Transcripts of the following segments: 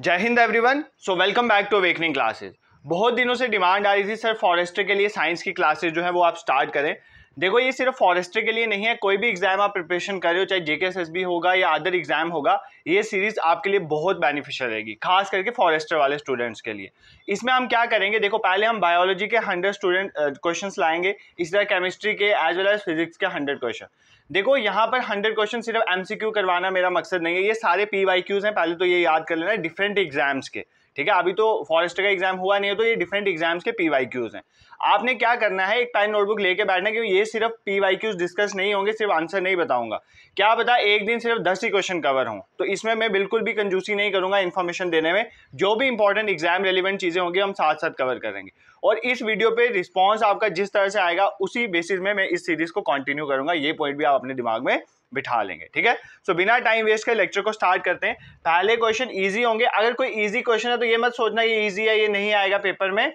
जय हिंद everyone so welcome back to Awakening Classes बहुत दिनों से डिमांड आ रही थी सर फॉरेस्टर के लिए साइंस की क्लासेस जो है वो आप स्टार्ट करें देखो ये सिर्फ फॉरेस्ट्री के लिए नहीं है कोई भी एग्जाम आप प्रिपरेशन कर रहे हो चाहे जेके एस होगा या अदर एग्जाम होगा ये सीरीज आपके लिए बहुत बेनिफिशियल रहेगी खास करके फॉरेस्टर वाले स्टूडेंट्स के लिए इसमें हम क्या करेंगे देखो पहले हम बायोलॉजी के हंड्रेड स्टूडेंट क्वेश्चन लाएंगे इस तरह केमिस्ट्री के एज वेल एज फिजिक्स के हंड्रेड क्वेश्चन देखो यहाँ पर हंड्रेड क्वेश्चन सिर्फ एम करवाना मेरा मकसद नहीं है ये सारे पी वाई क्यूज पहले तो ये याद कर लेना है डिफरेंट एग्जाम्स के ठीक है अभी तो फॉरेस्टर का एग्जाम हुआ नहीं है तो ये डिफरेंट एग्जाम्स के पी वाई क्यूज हैं आपने क्या करना है एक पेन नोटबुक लेके बैठना क्योंकि ये सिर्फ पी वाई क्यूज डिस्कस नहीं होंगे सिर्फ आंसर नहीं बताऊंगा क्या बता एक दिन सिर्फ दस ही क्वेश्चन कवर हों तो इसमें मैं बिल्कुल भी कंजूसी नहीं करूंगा इन्फॉर्मेशन देने में जो भी इंपॉर्टेंट एग्जाम रेलिवेंट चीज़ें होंगी हम साथ साथ कवर करेंगे और इस वीडियो पे रिस्पॉन्स आपका जिस तरह से आएगा उसी बेसिस में मैं इस सीरीज़ को कंटिन्यू करूंगा ये पॉइंट भी आप अपने दिमाग में बिठा लेंगे ठीक है सो so, बिना टाइम वेस्ट के लेक्चर को स्टार्ट करते हैं पहले क्वेश्चन ईजी होंगे अगर कोई ईजी क्वेश्चन है तो ये मत सोचना ये ईजी है ये नहीं आएगा पेपर में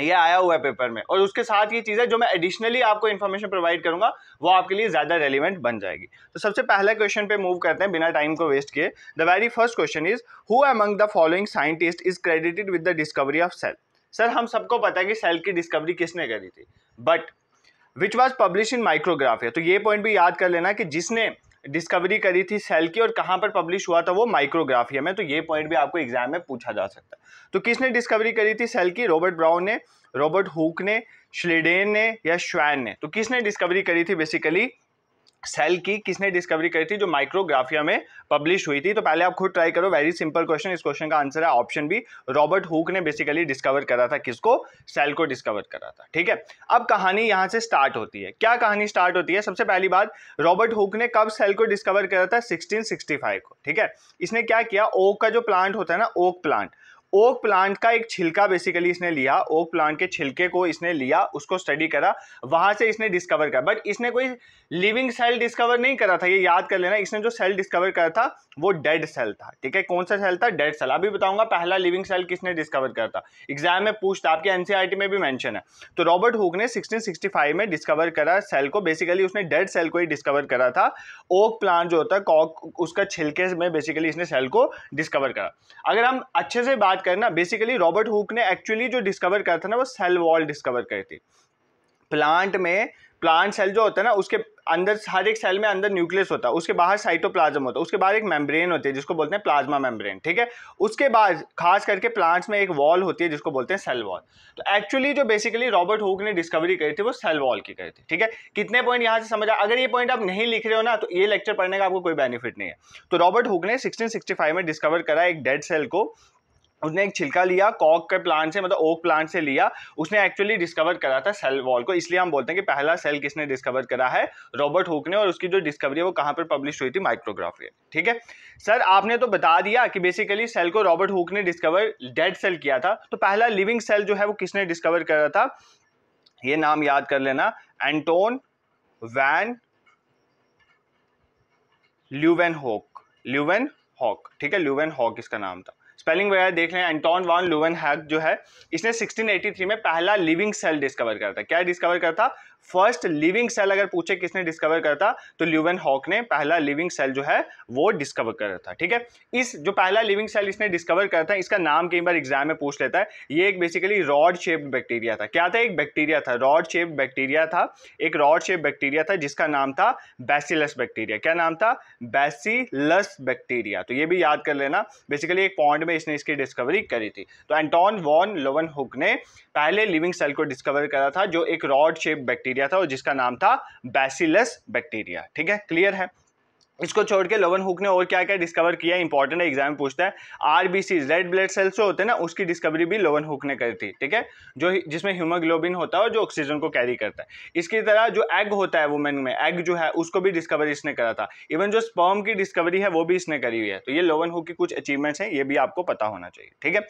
ये आया हुआ है पेपर में और उसके साथ ये चीजें जो मैं एडिशनली आपको इन्फॉर्मेशन प्रोवाइड करूंगा वो आपके लिए ज़्यादा रेलिवेंट बन जाएगी तो सबसे पहले क्वेश्चन पे मूव करते हैं बिना टाइम को वेस्ट किए the very first question is who among the following scientist is credited with the discovery of cell sir हम सबको पता है कि सेल की डिस्कवरी किसने करी थी but which was publish in Micrographia तो ये पॉइंट भी याद कर लेना कि जिसने डिस्कवरी करी थी सेल की और कहाँ पर पब्लिश हुआ था वो माइक्रोग्राफिया में तो ये पॉइंट भी आपको एग्जाम में पूछा जा सकता है तो किसने डिस्कवरी करी थी सेल की रॉबर्ट ब्राउन ने रॉबर्ट हुक ने श्लेडेन ने या श्वैन ने तो किसने डिस्कवरी करी थी बेसिकली सेल की किसने डिस्कवरी करी थी जो माइक्रोग्राफिया में पब्लिश हुई थी तो पहले आप खुद ट्राई करो वेरी सिंपल क्वेश्चन इस क्वेश्चन का आंसर है ऑप्शन बी रॉबर्ट हुक ने बेसिकली डिस्कवर करा था किसको सेल को डिस्कवर करा था ठीक है अब कहानी यहाँ से स्टार्ट होती है क्या कहानी स्टार्ट होती है सबसे पहली बात रॉबर्ट हुक ने कब सेल को डिस्कवर करा था सिक्सटीन को ठीक है इसने क्या किया ओक का जो प्लांट होता है ना ओक प्लांट ओक प्लांट का एक छिलका बेसिकली इसने लिया ओक प्लांट के छिलके को इसने लिया उसको स्टडी करा वहां से इसने डिस्कवर करा बट इसने कोई लिविंग सेल डिस्कवर नहीं करा था ये याद कर लेना इसने जो सेल डिस्कवर करा था वो डेड सेल था ठीक है कौन सा सेल था डेड सेल अभी बताऊंगा पहला लिविंग सेल किसने डिस्कवर करा था एग्जाम में पूछता आपके एनसीईआरटी में भी मेंशन है तो रॉबर्ट हुक ने 1665 में डिस्कवर करा सेल को बेसिकली उसने डेड सेल को ही डिस्कवर करा था ओक प्लांट जो होता है कॉक उसका छिलके में बेसिकली इसने सेल को डिस्कवर करा अगर हम अच्छे से बात करें ना बेसिकली रॉबर्ट हुक ने एक्चुअली जो डिस्कवर करा था ना वो सेल वॉल डिस्कवर करी थी प्लांट में प्लांट सेल जो होता है ना उसके अंदर हर एक सेल में अंदर न्यूक्लियस होता है उसके बाहर साइटोप्लाज्म होता है उसके बाहर एक मेम्ब्रेन होती है जिसको बोलते हैं प्लाज्मा मेम्ब्रेन ठीक है उसके बाद खास करके प्लांट्स में एक वॉल होती है जिसको बोलते हैं सेल वॉल तो एक्चुअली जो बेसिकली रॉबर्ट हुक ने डिस्कवरी करी थी वो सेल वॉल की करी थी ठीक है कितने पॉइंट यहाँ से समझा अगर ये पॉइंट आप नहीं लिख रहे हो ना तो ये लेक्चर पढ़ने का आपको कोई बेनिफिट नहीं है तो रॉबर्ट हुक ने सिक्सटीन में डिस्कवर करा एक डेड सेल को उसने एक छिलका लिया कॉक के प्लांट से मतलब ओक प्लांट से लिया उसने एक्चुअली डिस्कवर करा था सेल वॉल को इसलिए हम बोलते हैं कि पहला सेल किसने डिस्कवर करा है रॉबर्ट हुक ने और उसकी जो डिस्कवरी है वो कहाँ पर पब्लिश हुई थी माइक्रोग्राफी ठीक है सर आपने तो बता दिया कि बेसिकली सेल को रॉबर्ट हुक ने डिस्कवर डेड सेल किया था तो पहला लिविंग सेल जो है वो किसने डिस्कवर करा था ये नाम याद कर लेना Anton van Leeuwenhoek Leeuwenhoek ठीक है ल्यूवेन हॉक इसका नाम था स्पेलिंग वगैरह देख लें एंटोन वॉन लुवन हैक जो है इसने 1683 में पहला लिविंग सेल डिस्कवर करता था क्या डिस्कवर करता था फर्स्ट लिविंग सेल अगर पूछे किसने डिस्कवर करा था तो ल्यूवन हॉक ने पहला लिविंग सेल जो है वो डिस्कवर करा था ठीक है इस जो पहला लिविंग सेल इसने डिस्कवर करा था इसका नाम कई बार एग्जाम में पूछ लेता है ये एक बेसिकली रॉड शेप्ड बैक्टीरिया था क्या था एक बैक्टीरिया था रॉड शेप्ड बैक्टीरिया था एक रॉड शेप बैक्टीरिया था जिसका नाम था बैसिलस बैक्टीरिया क्या नाम था बैसिलस बैक्टीरिया तो ये भी याद कर लेना बेसिकली एक पॉइंट में इसने इसकी डिस्कवरी करी थी तो एंटॉन वॉन लोवन हुक ने पहले लिविंग सेल को डिस्कवर करा था जो एक रॉड शेप बैक्टीरिया गया था और जिसका नाम था बैसिलस बैक्टीरिया ठीक है क्लियर है इसको छोड़ के लोवन हुक ने और क्या क्या डिस्कवर किया इंपॉर्टेंट है एग्जाम पूछता है आरबीसी रेड ब्लड सेल्स जो होते हैं ना उसकी डिस्कवरी भी लोवन हुक ने करी थी ठीक है जो जिसमें ह्यूमोग्लोबिन होता है और जो ऑक्सीजन को कैरी करता है इसकी तरह जो एग होता है वुमेन में एग जो है उसको भी डिस्कवरी इसने करा था इवन जो स्पर्म की डिस्कवरी है वो भी इसने करी हुई है तो ये लोवन हुक की कुछ अचीवमेंट्स हैं ये भी आपको पता होना चाहिए ठीक है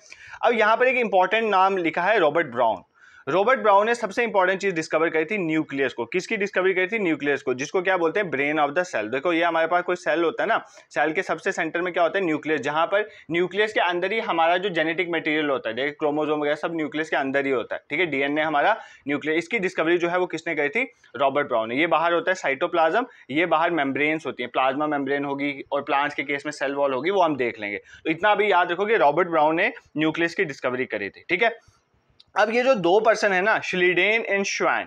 अब यहाँ पर एक इंपॉर्टेंट नाम लिखा है रॉबर्ट ब्राउन रॉबर्ट ब्राउन ने सबसे इंपॉर्टेंट चीज डिस्कवर करी थी न्यूक्लियस को किसकी डिस्कवरी करी थी न्यूक्लियस को जिसको क्या बोलते हैं ब्रेन ऑफ द सेल देखो ये हमारे पास कोई सेल होता है ना सेल के सबसे सेंटर में क्या होता है न्यूक्लियस जहां पर न्यूक्लियस के अंदर ही हमारा जो जेनेटिक मटीरियल होता है जैसे क्रोमोजोम वगैरह सब न्यूक्लियस के अंदर ही होता है ठीक है डीएनए हमारा न्यूक्लियस इसकी डिस्कवरी जो है वो किसने करी थी रॉबर्ट ब्राउन ने ये बाहर होता है साइटोप्लाज्म ये बाहर मेम्ब्रेन्स होती है प्लाज्मा मेम्ब्रेन होगी और प्लांट्स के केस में सेल वॉल होगी वो हम देख लेंगे तो इतना भी याद रखो कि रॉबर्ट ब्राउन ने न्यूक्लियस की डिस्कवरी करी थी ठीक है अब ये जो दो पर्सन है ना श्लीडेन एंड श्वान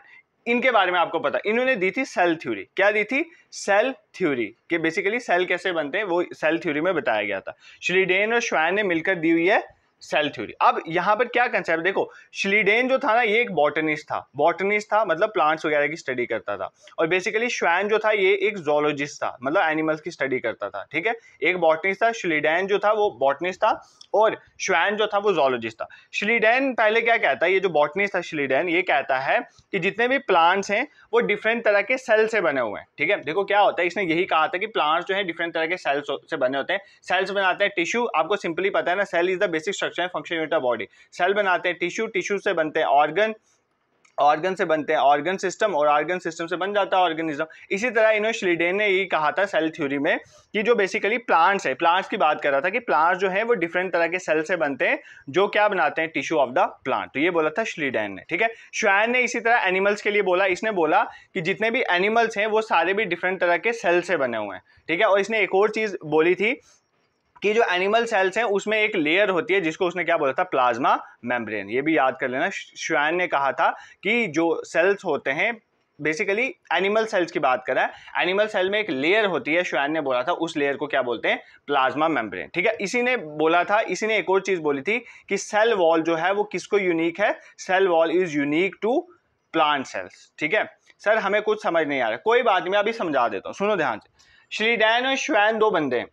इनके बारे में आपको पता इन्होंने दी थी सेल थ्योरी क्या दी थी सेल थ्योरी कि बेसिकली सेल कैसे बनते हैं वो सेल थ्योरी में बताया गया था श्लीडेन और श्वान ने मिलकर दी हुई है सेल थ्योरी अब यहाँ पर क्या कंसेप्ट देखो श्लीडेन जो था ना ये एक बॉटनिस्ट था बॉटनिस्ट था मतलब प्लांट्स वगैरह की स्टडी करता था और बेसिकली श्वैन जो था ये एक जोलॉजिस्ट था मतलब एनिमल्स की स्टडी करता था ठीक है एक बॉटनिस्ट था श्लीडेन जो था वो बॉटनिस्ट था और श्वैन जो था वो जोलॉजिस्ट था श्लीडेन पहले क्या कहता है ये जो बॉटनिस्ट था श्लीडेन ये कहता है कि जितने भी प्लांट्स हैं वो डिफरेंट तरह के सेल से बने हुए हैं ठीक है देखो क्या होता है इसने यही कहा था कि प्लांट्स जो है डिफरेंट तरह के सेल्स से बने होते हैं सेल्स बनाते हैं टिश्यू आपको सिंपली पता है ना cell is the basic structure सोचते हैं function unit of body cell बनाते हैं टिश्यू टिश्यू से बनते हैं ऑर्गन ऑर्गन से बनते हैं ऑर्गन सिस्टम और ऑर्गन सिस्टम से बन जाता है ऑर्गेनिज्म इसी तरह इन्होंने श्लीडेन ने ये कहा था सेल थ्योरी में कि जो बेसिकली प्लांट्स है प्लांट्स की बात कर रहा था कि प्लांट्स जो हैं वो डिफरेंट तरह के सेल से बनते हैं जो क्या बनाते हैं टिश्यू ऑफ द प्लांट तो ये बोला था श्लीडेन ने ठीक है श्वैन ने इसी तरह एनिमल्स के लिए बोला इसने बोला कि जितने भी एनिमल्स हैं वो सारे भी डिफरेंट तरह के सेल से बने हुए हैं ठीक है और इसने एक और चीज़ बोली थी कि जो एनिमल सेल्स हैं उसमें एक लेयर होती है जिसको उसने क्या बोला था प्लाज्मा मेम्ब्रेन ये भी याद कर लेना श्वैन ने कहा था कि जो सेल्स होते हैं बेसिकली एनिमल सेल्स की बात करें एनिमल सेल में एक लेयर होती है श्वैन ने बोला था उस लेयर को क्या बोलते हैं प्लाज्मा मेम्ब्रेन ठीक है इसी ने बोला था इसी ने एक और चीज़ बोली थी कि सेल वॉल जो है वो किसको यूनिक है cell wall is unique to plant cells ठीक है सर हमें कुछ समझ नहीं आ रहा कोई बात नहीं मैं अभी समझा देता हूँ सुनो ध्यान से श्रीडैन और श्वैन दो बंदे हैं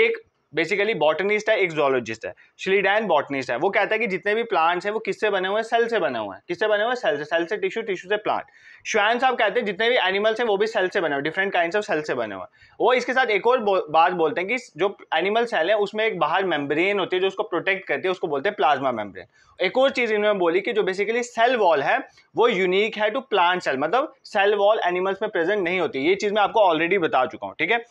एक बेसिकली बॉटनिस्ट है एक जोलॉजिस्ट है श्रीडैन बॉटनिस्ट है वो कहता है कि जितने भी प्लांट्स हैं वो किससे बने हुए हैं सेल से बने हुए हैं किससे बने हुए हैं सेल से सेल से टिश्यू टिश्यू से प्लांट श्वैन साहब कहते हैं जितने भी एनिमल्स हैं वो भी सेल से बने हुए डिफरेंट काइंड ऑफ सेल से बने हुए वो इसके साथ एक और बात बोलते हैं कि जो एनिमल सेल है उसमें एक बाहर मेम्ब्रेन होती है जो उसको प्रोटेक्ट करती है उसको बोलते हैं प्लाज्मा मेम्ब्रेन एक और चीज़ इन्होंने बोली कि जो बेसिकली सेल वॉल है वो यूनिक है टू प्लांट सेल मतलब सेल वॉल एनिमल्स में प्रेजेंट नहीं होती ये चीज़ मैं आपको ऑलरेडी बता चुका हूँ ठीक है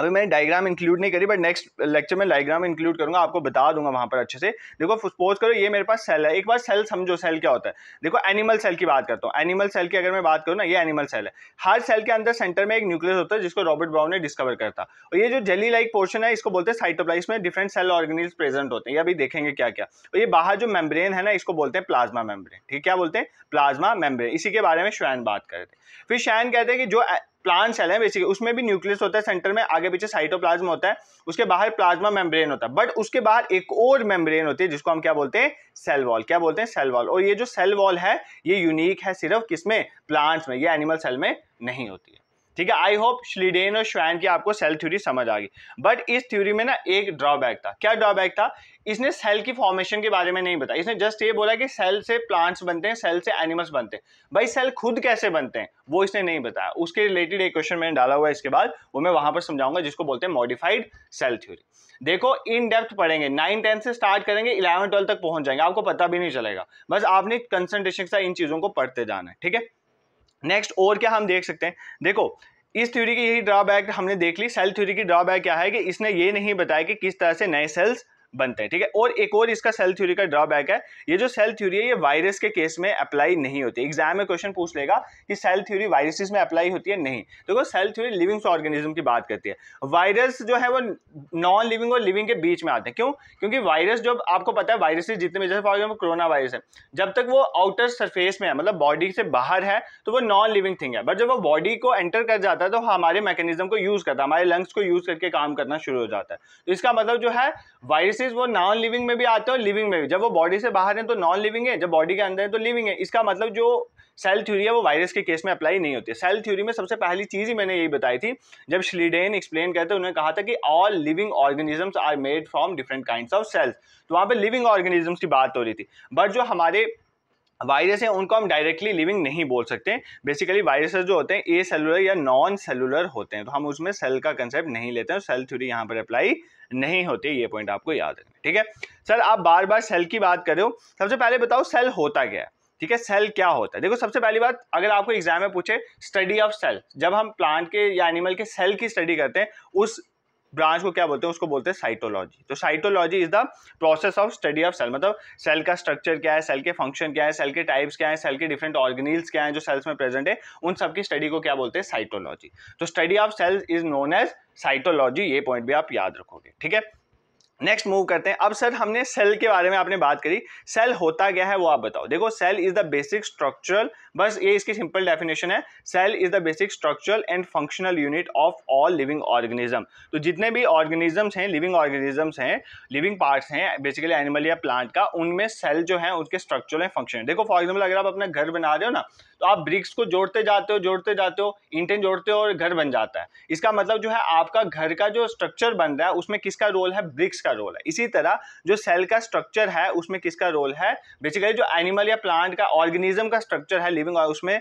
अभी मैंने डायग्राम इंक्लूड नहीं करी बट नेक्स्ट लेक्चर में डायग्राम इंक्लूड करूंगा आपको बता दूंगा वहां पर अच्छे से देखो सपोज करो ये मेरे पास सेल है एक बार सेल समझो सेल क्या होता है देखो एनिमल सेल की बात करता हूँ एनिमल सेल की अगर मैं बात करूँ ना ये एनिमल सेल है हर सेल के अंदर सेंटर में एक न्यूक्लियस होता है जिसको रॉबर्ट ब्राउन ने डिस्कवर करता और ये जो जेली लाइक पोर्शन है इसको बोलते हैं साइटोप्लाइस में डिफरेंट सेल ऑर्गेनिज प्रेजेंट होते हैं ये अभी देखेंगे क्या क्या और ये बाहर जो मेम्ब्रेन है ना इसको बोलते हैं प्लाज्मा मेम्ब्रेन ठीक क्या बोलते हैं प्लाज्मा मेम्ब्रेन इसी के बारे में श्वैन बात करते हैं फिर शैन कहते हैं कि जो प्लांट सेल है बेसिकली उसमें भी न्यूक्लियस होता है सेंटर में आगे पीछे साइटोप्लाज्म होता है उसके बाहर प्लाज्मा मेम्ब्रेन होता है बट उसके बाहर एक और मेम्ब्रेन होती है जिसको हम क्या बोलते हैं सेल वॉल क्या बोलते हैं सेल वॉल और ये जो सेल वॉल है ये यूनिक है सिर्फ किसमें प्लांट्स में ये एनिमल सेल में नहीं होती है ठीक है आई होप श्लीडेन और श्वैन की आपको सेल थ्योरी समझ आ गई बट इस थ्योरी में ना एक ड्रॉबैक था क्या ड्रॉबैक था इसने सेल की फॉर्मेशन के बारे में नहीं बताया इसने जस्ट ये बोला कि सेल से प्लांट्स बनते हैं सेल से एनिमल्स बनते हैं भाई सेल खुद कैसे बनते हैं वो इसने नहीं बताया उसके रिलेटेड एक क्वेश्चन मैंने डाला हुआ है इसके बाद वो मैं वहां पर समझाऊंगा जिसको बोलते हैं मॉडिफाइड सेल थ्योरी देखो इन डेप्थ पढ़ेंगे नाइन टेंथ से स्टार्ट करेंगे इलेवन ट्वेल्थ तक पहुंच जाएंगे आपको पता भी नहीं चलेगा बस आपने कंसंट्रेशन से इन चीज़ों को पढ़ते जाना है ठीक है नेक्स्ट और क्या हम देख सकते हैं देखो इस थ्योरी की यही ड्रॉबैक हमने देख ली सेल थ्योरी की ड्रॉबैक क्या है कि इसने ये नहीं बताया कि किस तरह से नए सेल्स बनते हैं ठीक है और एक और इसका सेल थ्योरी का ड्रॉबैक है ये जो सेल थ्योरी है ये वायरस के केस में अप्लाई नहीं होती एग्जाम में क्वेश्चन पूछ लेगा कि सेल थ्योरी वायरसेस में अप्लाई होती है नहीं देखो सेल थ्योरी लिविंग ऑर्गेनिज्म की बात करती है वायरस जो है वो नॉन लिविंग और लिविंग के बीच में आते हैं क्यों क्योंकि वायरस जो आपको पता है वायरसेस जितने भी जैसे फॉर एग्जाम्पल कोरोना वायरस है जब तक वो आउटर सरफेस में है मतलब बॉडी से बाहर है तो वो नॉन लिविंग थिंग है बट जब वो बॉडी को एंटर कर जाता है तो हमारे मैकेनिज्म को यूज़ करता है हमारे लंग्स को यूज़ करके काम करना शुरू हो जाता है तो इसका मतलब जो है वायरस डिसीज वो नॉन लिविंग में भी आते हैं और लिविंग में भी जब वो बॉडी से बाहर है तो नॉन लिविंग है जब बॉडी के अंदर है तो लिविंग है इसका मतलब जो सेल थ्योरी है वो वायरस के केस में अप्लाई नहीं होती है सेल थ्योरी में सबसे पहली चीज़ ही मैंने यही बताई थी जब श्लीडेन एक्सप्लेन करते उन्होंने कहा था कि all living organisms are made from different kind of cells तो वहां पर लिविंग ऑर्गेनिजम्स की बात हो रही थी बट जो हमारे वायरस है उनको हम डायरेक्टली लिविंग नहीं बोल सकते बेसिकली वायरस जो होते हैं ए सेलुलर या नॉन सेलुलर होते हैं तो हम उसमें सेल का कंसेप्ट नहीं लेते हैं सेल थ्योरी यहाँ पर अप्लाई नहीं होते ये पॉइंट आपको याद रखना ठीक है सर आप बार बार सेल की बात करो हो सबसे पहले बताओ सेल होता क्या है ठीक है सेल क्या होता है देखो सबसे पहली बात अगर आपको एग्जाम में पूछे स्टडी ऑफ सेल जब हम प्लांट के या एनिमल के सेल की स्टडी करते हैं उस ब्रांच को क्या बोलते हैं उसको बोलते हैं साइटोलॉजी तो cytology is the process of study of cell मतलब सेल का स्ट्रक्चर क्या है सेल के फंक्शन क्या है सेल के टाइप्स क्या है सेल के डिफरेंट ऑर्गेनिल्स क्या है जो सेल्स में प्रेजेंट है उन सब की स्टडी को क्या बोलते हैं साइटोलॉजी तो study of cells is known as cytology ये पॉइंट भी आप याद रखोगे ठीक है नेक्स्ट मूव करते हैं अब सर हमने सेल के बारे में आपने बात करी सेल होता क्या है वो आप बताओ देखो cell is the basic structural बस ये इसकी सिंपल डेफिनेशन है cell is the basic structural and functional unit of all living organism तो जितने भी ऑर्गेनिजम्स हैं लिविंग ऑर्गेनिजम्स हैं लिविंग पार्ट्स हैं बेसिकली एनिमल या प्लांट का उनमें सेल जो है उसके स्ट्रक्चरल एंड फंक्शन देखो फॉर एग्जाम्पल अगर आप अपना घर बना रहे हो ना तो आप ब्रिक्स को जोड़ते जाते हो जोड़ते जाते हो इंटें जोड़ते हो और घर बन जाता है इसका मतलब जो है आपका घर का जो स्ट्रक्चर बन रहा है उसमें किसका रोल है ब्रिक्स का रोल है इसी तरह जो सेल का स्ट्रक्चर है उसमें किसका रोल है बेसिकली जो एनिमल या प्लांट का ऑर्गेनिज्म का स्ट्रक्चर है लिविंग और उसमें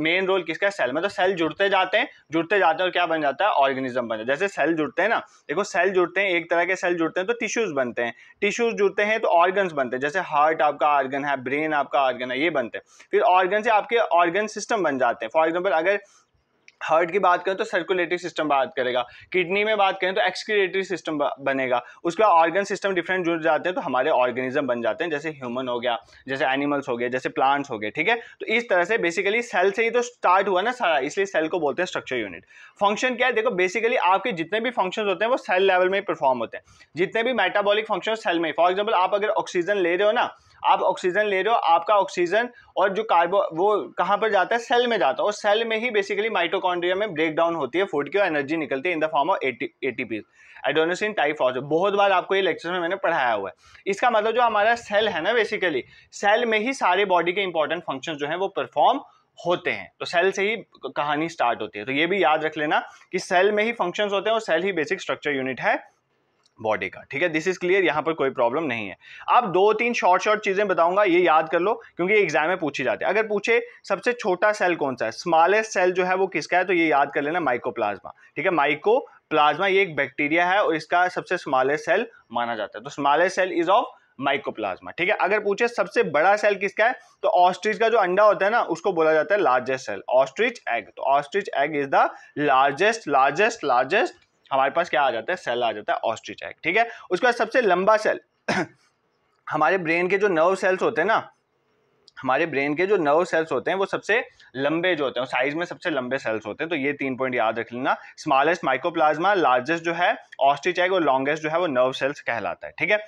मेन रोल किसका है सेल मतलब सेल जुड़ते जाते हैं जुड़ते जाते हैं और क्या बन जाता है ऑर्गेनिज्म बन जाता है जैसे सेल जुड़ते हैं ना देखो सेल जुड़ते हैं एक तरह के सेल जुड़ते हैं तो टिश्यूज बनते हैं टिश्यूज जुड़ते हैं तो ऑर्गन्स बनते हैं जैसे हार्ट आपका ऑर्गन है ब्रेन आपका ऑर्गन है ये बनते हैं फिर ऑर्गन से आपके ऑर्गन सिस्टम बन जाते हैं फॉर एग्जाम्पल अगर हार्ट की बात करें तो सर्कुलेटरी सिस्टम बात करेगा किडनी में बात करें तो एक्सक्रेटरी सिस्टम बनेगा उसके बाद ऑर्गन सिस्टम डिफरेंट जुड़ जाते हैं तो हमारे ऑर्गेनिज्म बन जाते हैं जैसे ह्यूमन हो गया जैसे एनिमल्स हो गए जैसे प्लांट्स हो गए ठीक है तो इस तरह से बेसिकली सेल से ही तो स्टार्ट हुआ ना सारा इसलिए सेल को बोलते हैं स्ट्रक्चर यूनिट फंक्शन क्या है देखो बेसिकली आपके जितने भी फंक्शन होते हैं वो सेल लेवल में ही परफॉर्म होते हैं जितने भी मेटाबॉलिक फंक्शन सेल में फॉर एग्जाम्पल आप अगर ऑक्सीजन ले रहे हो ना आप ऑक्सीजन ले रहे हो आपका ऑक्सीजन और जो कार्बो वो कहाँ पर जाता है सेल में जाता है और सेल में ही बेसिकली माइटोकॉन्ड्रिया में ब्रेक डाउन होती है फूड की और एनर्जी निकलती है in the form of A T adenosine of बहुत बार आपको ये लेक्चर में मैंने पढ़ाया हुआ है इसका मतलब जो हमारा सेल है ना बेसिकली सेल में ही सारे बॉडी के इंपॉर्टेंट फंक्शन जो है वो परफॉर्म होते हैं तो सेल से ही कहानी स्टार्ट होती है तो ये भी याद रख लेना कि सेल में ही फंक्शंस होते हैं और सेल ही बेसिक स्ट्रक्चर यूनिट है बॉडी का ठीक है दिस इज क्लियर यहाँ पर कोई प्रॉब्लम नहीं है आप दो तीन शॉर्ट शॉर्ट चीज़ें बताऊंगा ये याद कर लो क्योंकि एग्जाम में पूछी जाती है अगर पूछे सबसे छोटा सेल कौन सा है स्मॉलेस्ट सेल जो है वो किसका है तो ये याद कर लेना माइकोप्लाज्मा ठीक है माइको प्लाज्मा ये एक बैक्टीरिया है और इसका सबसे स्मॉलेस्ट सेल माना जाता है तो smallest cell is of mycoplasma ठीक है अगर पूछे सबसे बड़ा सेल किसका है तो ऑस्ट्रिच का जो अंडा होता है ना उसको बोला जाता है लार्जेस्ट सेल ऑस्ट्रिच एग तो ostrich egg is the largest largest largest हमारे पास क्या आ जाता है सेल आ जाता है ऑस्ट्रिच एग ठीक है उसके बाद सबसे लंबा सेल हमारे ब्रेन के जो नर्व सेल्स होते हैं ना हमारे ब्रेन के जो नर्व सेल्स होते हैं वो सबसे लंबे जो होते हैं साइज में सबसे लंबे सेल्स होते हैं तो ये तीन पॉइंट याद रख लेना स्मॉलेस्ट माइक्रोप्लाज्मा लार्जेस्ट जो है ऑस्ट्रिच एग और लॉन्गेस्ट जो है वो नर्व सेल्स कहलाता है ठीक है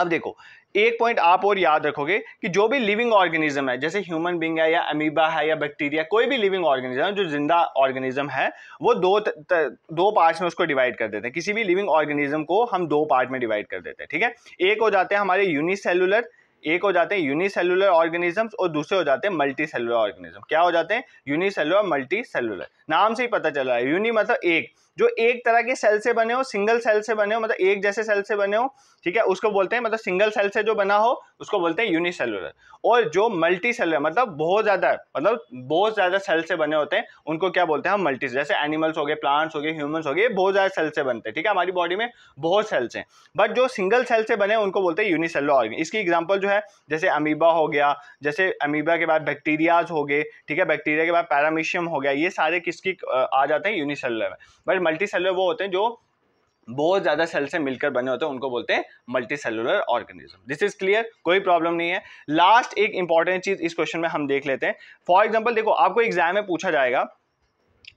अब देखो एक पॉइंट आप और याद रखोगे कि जो भी लिविंग ऑर्गेनिज्म है जैसे ह्यूमन बींग है या अमीबा है या बैक्टीरिया कोई भी लिविंग ऑर्गेनिज्म जो जिंदा ऑर्गेनिज्म है वो दो त, त, दो पार्ट्स में उसको डिवाइड कर देते हैं किसी भी लिविंग ऑर्गेनिज्म को हम दो पार्ट में डिवाइड कर देते हैं ठीक है एक हो जाते हैं हमारे यूनिसेलुलर एक हो जाते हैं यूनिसेलुलर ऑर्गेनिज्म और दूसरे हो जाते हैं मल्टी सेलुलर ऑर्गेनिज्म क्या हो जाते हैं यूनिसेलुलर मल्टी सेलुलर नाम से ही पता चल रहा है यूनि मतलब एक जो एक तरह के सेल से बने हो सिंगल सेल से बने हो मतलब एक जैसे सेल से बने हो ठीक है उसको बोलते हैं मतलब सिंगल सेल से जो बना हो उसको बोलते हैं यूनिसेलुलर और जो मल्टी सेलर मतलब बहुत ज़्यादा मतलब बहुत ज़्यादा सेल से बने होते हैं उनको क्या बोलते हैं हम मल्टी जैसे एनिमल्स हो गए प्लांट्स हो गए ह्यूमन्स हो गए बहुत ज़्यादा सेल से बनते हैं ठीक है हमारी बॉडी में बहुत सेल्स हैं बट जो सिंगल सेल से बने उनको बोलते हैं यूनिसेलर ऑर्गन इसकी एग्जाम्पल जो है जैसे अमीबा हो गया जैसे अमीबा के बाद बैक्टीरियाज हो गए ठीक है बैक्टीरिया के बाद पैरामिशियम हो गया ये सारे किसकी आ जाते हैं यूनिसेलर में बट मल्टी वो होते हैं जो बहुत ज़्यादा सेल से मिलकर बने होते हैं उनको बोलते हैं multi cellular organism this is clear कोई प्रॉब्लम नहीं है लास्ट एक इंपॉर्टेंट चीज़ इस क्वेश्चन में हम देख लेते हैं फॉर एग्जाम्पल देखो आपको एग्जाम में पूछा जाएगा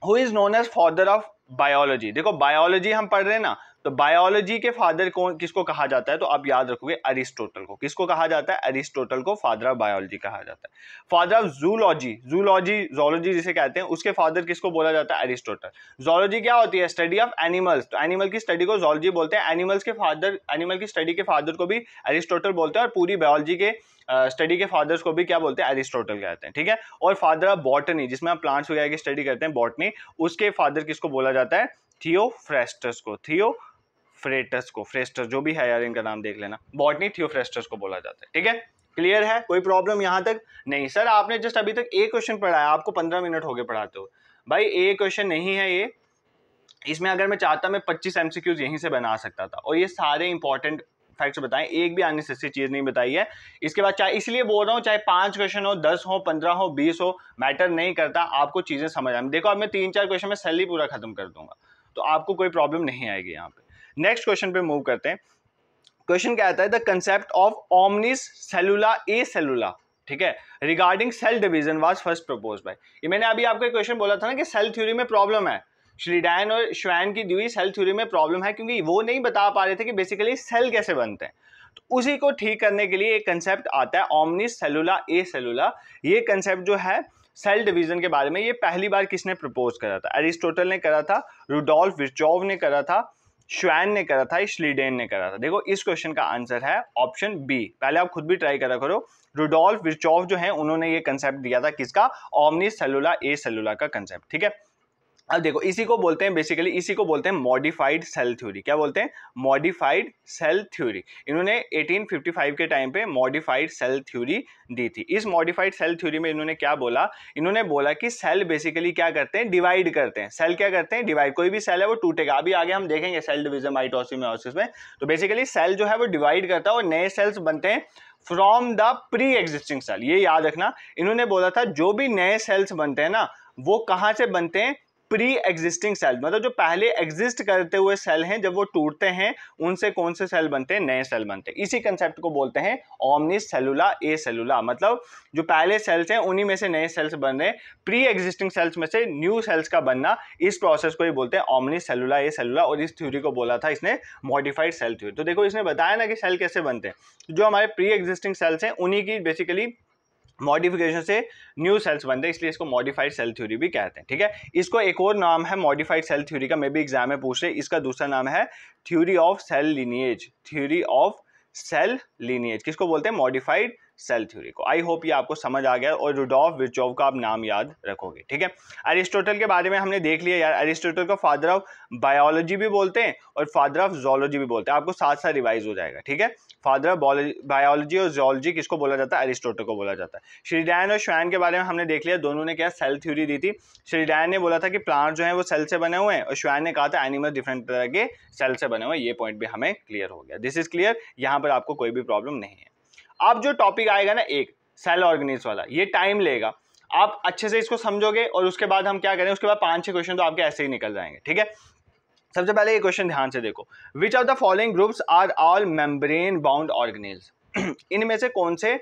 who is known as father of biology देखो बायोलॉजी हम पढ़ रहे हैं ना तो बायोलॉजी के फादर कौन किसको कहा जाता है तो आप याद रखोगे अरिस्टोटल को किसको कहा जाता है अरिस्टोटल को फादर ऑफ बायोलॉजी कहा जाता है father of zoology zoology zoology जिसे कहते हैं उसके फादर किसको बोला जाता है अरिस्टोटल जोलॉजी क्या होती है स्टडी ऑफ एनिमल्स तो एनिमल की स्टडी को जोलॉजी बोलते हैं एनिमल्स के फादर एनिमल की स्टडी के फादर को भी अरिस्टोटल बोलते हैं और पूरी बायोलॉजी के स्टडी uh, के फादर्स को भी क्या बोलते हैं एरिस्टोटल कहते हैं ठीक है और फादर ऑफ बॉटनी जिसमें आप प्लांट्स वगैरह की स्टडी करते हैं बॉटनी उसके फादर किसको बोला जाता है थियोफ्रेस्टस को थियो फ्रेटस को फ्रेस्टर जो भी है यार इनका नाम देख लेना बॉटनी थियोफ्रेस्टर्स को बोला जाता है ठीक है क्लियर है कोई प्रॉब्लम यहाँ तक नहीं सर आपने जस्ट अभी तक एक क्वेश्चन पढ़ाया आपको पंद्रह मिनट हो गए पढ़ाते हुए भाई एक क्वेश्चन नहीं है ये इसमें अगर मैं चाहता मैं पच्चीस एम यहीं से बना सकता था और ये सारे इंपॉर्टेंट फैक्ट्स बताएं एक भी आने से चीज़ नहीं बताई है इसके बाद चाहे इसलिए बोल रहा हूँ चाहे पांच क्वेश्चन हो दस हो पंद्रह हो बीस हो मैटर नहीं करता आपको चीज़ें समझ आए देखो अब मैं तीन चार क्वेश्चन में सैलरी पूरा खत्म कर दूंगा तो आपको कोई प्रॉब्लम नहीं आएगी यहाँ पे नेक्स्ट क्वेश्चन पे मूव करते हैं क्वेश्चन क्या आता है the concept of omnis cellula e cellula ठीक है regarding cell division was first propose by ये मैंने अभी आपको क्वेश्चन बोला था ना कि सेल थ्योरी में प्रॉब्लम है श्रीडायन और श्वैन की दी सेल थ्योरी में प्रॉब्लम है क्योंकि वो नहीं बता पा रहे थे कि बेसिकली सेल कैसे बनते हैं तो उसी को ठीक करने के लिए एक कंसेप्ट आता है ऑमनिस सेलुला ए सेलुला ये कंसेप्ट जो है सेल डिवीजन के बारे में ये पहली बार किसने प्रपोज करा था एरिस्टोटल ने करा था रुडोल्फ विचोव ने करा था श्वैन ने करा था श्लीडेन ने करा था देखो इस क्वेश्चन का आंसर है ऑप्शन बी पहले आप खुद भी ट्राई करा करो रुडोल्फ विचोव जो है उन्होंने ये कंसेप्ट दिया था किसका ओमनी सेलुला ए सेलुला का कंसेप्ट ठीक है अब देखो इसी को बोलते हैं बेसिकली इसी को बोलते हैं मॉडिफाइड सेल थ्योरी क्या बोलते हैं मॉडिफाइड सेल थ्योरी इन्होंने 1855 के टाइम पे मॉडिफाइड सेल थ्योरी दी थी इस मॉडिफाइड सेल थ्योरी में इन्होंने क्या बोला इन्होंने बोला कि सेल बेसिकली क्या करते हैं डिवाइड करते हैं सेल क्या करते हैं डिवाइड कोई भी सेल है वो टूटेगा अभी आगे हम देखेंगे cell division mitosis meiosis में तो बेसिकली सेल जो है वो डिवाइड करता है और नए सेल्स बनते हैं from the pre existing cell ये याद रखना इन्होंने बोला था जो भी नए सेल्स बनते हैं ना वो कहाँ से बनते हैं प्री एग्जिस्टिंग सेल मतलब जो पहले एग्जिस्ट करते हुए सेल हैं जब वो टूटते हैं उनसे कौन से सेल बनते हैं नए सेल बनते हैं इसी कंसेप्ट को बोलते हैं ओमनी सेलुला ए सेलुला मतलब जो पहले सेल्स हैं उन्हीं में से नए सेल्स बन रहे हैं प्री एग्जिस्टिंग सेल्स में से न्यू सेल्स का बनना इस प्रोसेस को ही बोलते हैं ओमनी सेलुला ए सेलुला और इस थ्योरी को बोला था इसने मॉडिफाइड सेल थ्योरी तो देखो इसने बताया ना कि सेल कैसे बनते हैं जो हमारे प्री एग्जिस्टिंग सेल्स हैं उन्हीं की बेसिकली मॉडिफिकेशन से न्यू सेल्स बनते हैं इसलिए इसको मॉडिफाइड सेल थ्योरी भी कहते हैं ठीक है इसको एक और नाम है मॉडिफाइड सेल थ्योरी का मे भी एग्जाम में पूछ रहे इसका दूसरा नाम है theory of cell lineage theory of cell lineage किसको बोलते हैं मॉडिफाइड सेल थ्योरी को आई होप ये आपको समझ आ गया और रुडोफ विचोव का आप नाम याद रखोगे ठीक है अरिस्टोटल के बारे में हमने देख लिया यार अरिस्टोटल को फादर ऑफ बायोलॉजी भी बोलते हैं और फादर ऑफ जोलॉजी भी बोलते हैं आपको साथ साथ रिवाइज हो जाएगा ठीक है फादर ऑफ बायोलॉजी और जोलॉजी किसको बोला जाता है अरिस्टोटल को बोला जाता है श्रीडायन और श्वैन के बारे में हमने देख लिया दोनों ने क्या सेल थ्योरी दी थी श्रीडायन ने बोला था कि प्लांट जो है वो सेल से बने हुए हैं और श्वैन ने कहा था एनिमल डिफरेंट तरह के सेल से बने हुए ये पॉइंट भी हमें क्लियर हो गया दिस इज क्लियर यहाँ पर आपको कोई भी प्रॉब्लम नहीं है अब जो टॉपिक आएगा ना एक सेल ऑर्गेनाइज वाला ये टाइम लेगा आप अच्छे से इसको समझोगे और उसके बाद हम क्या करें उसके बाद पांच छह क्वेश्चन तो आपके ऐसे ही निकल जाएंगे ठीक है सबसे पहले ये क्वेश्चन ध्यान से देखो which of the following groups are all membrane bound organelles इनमें से कौन से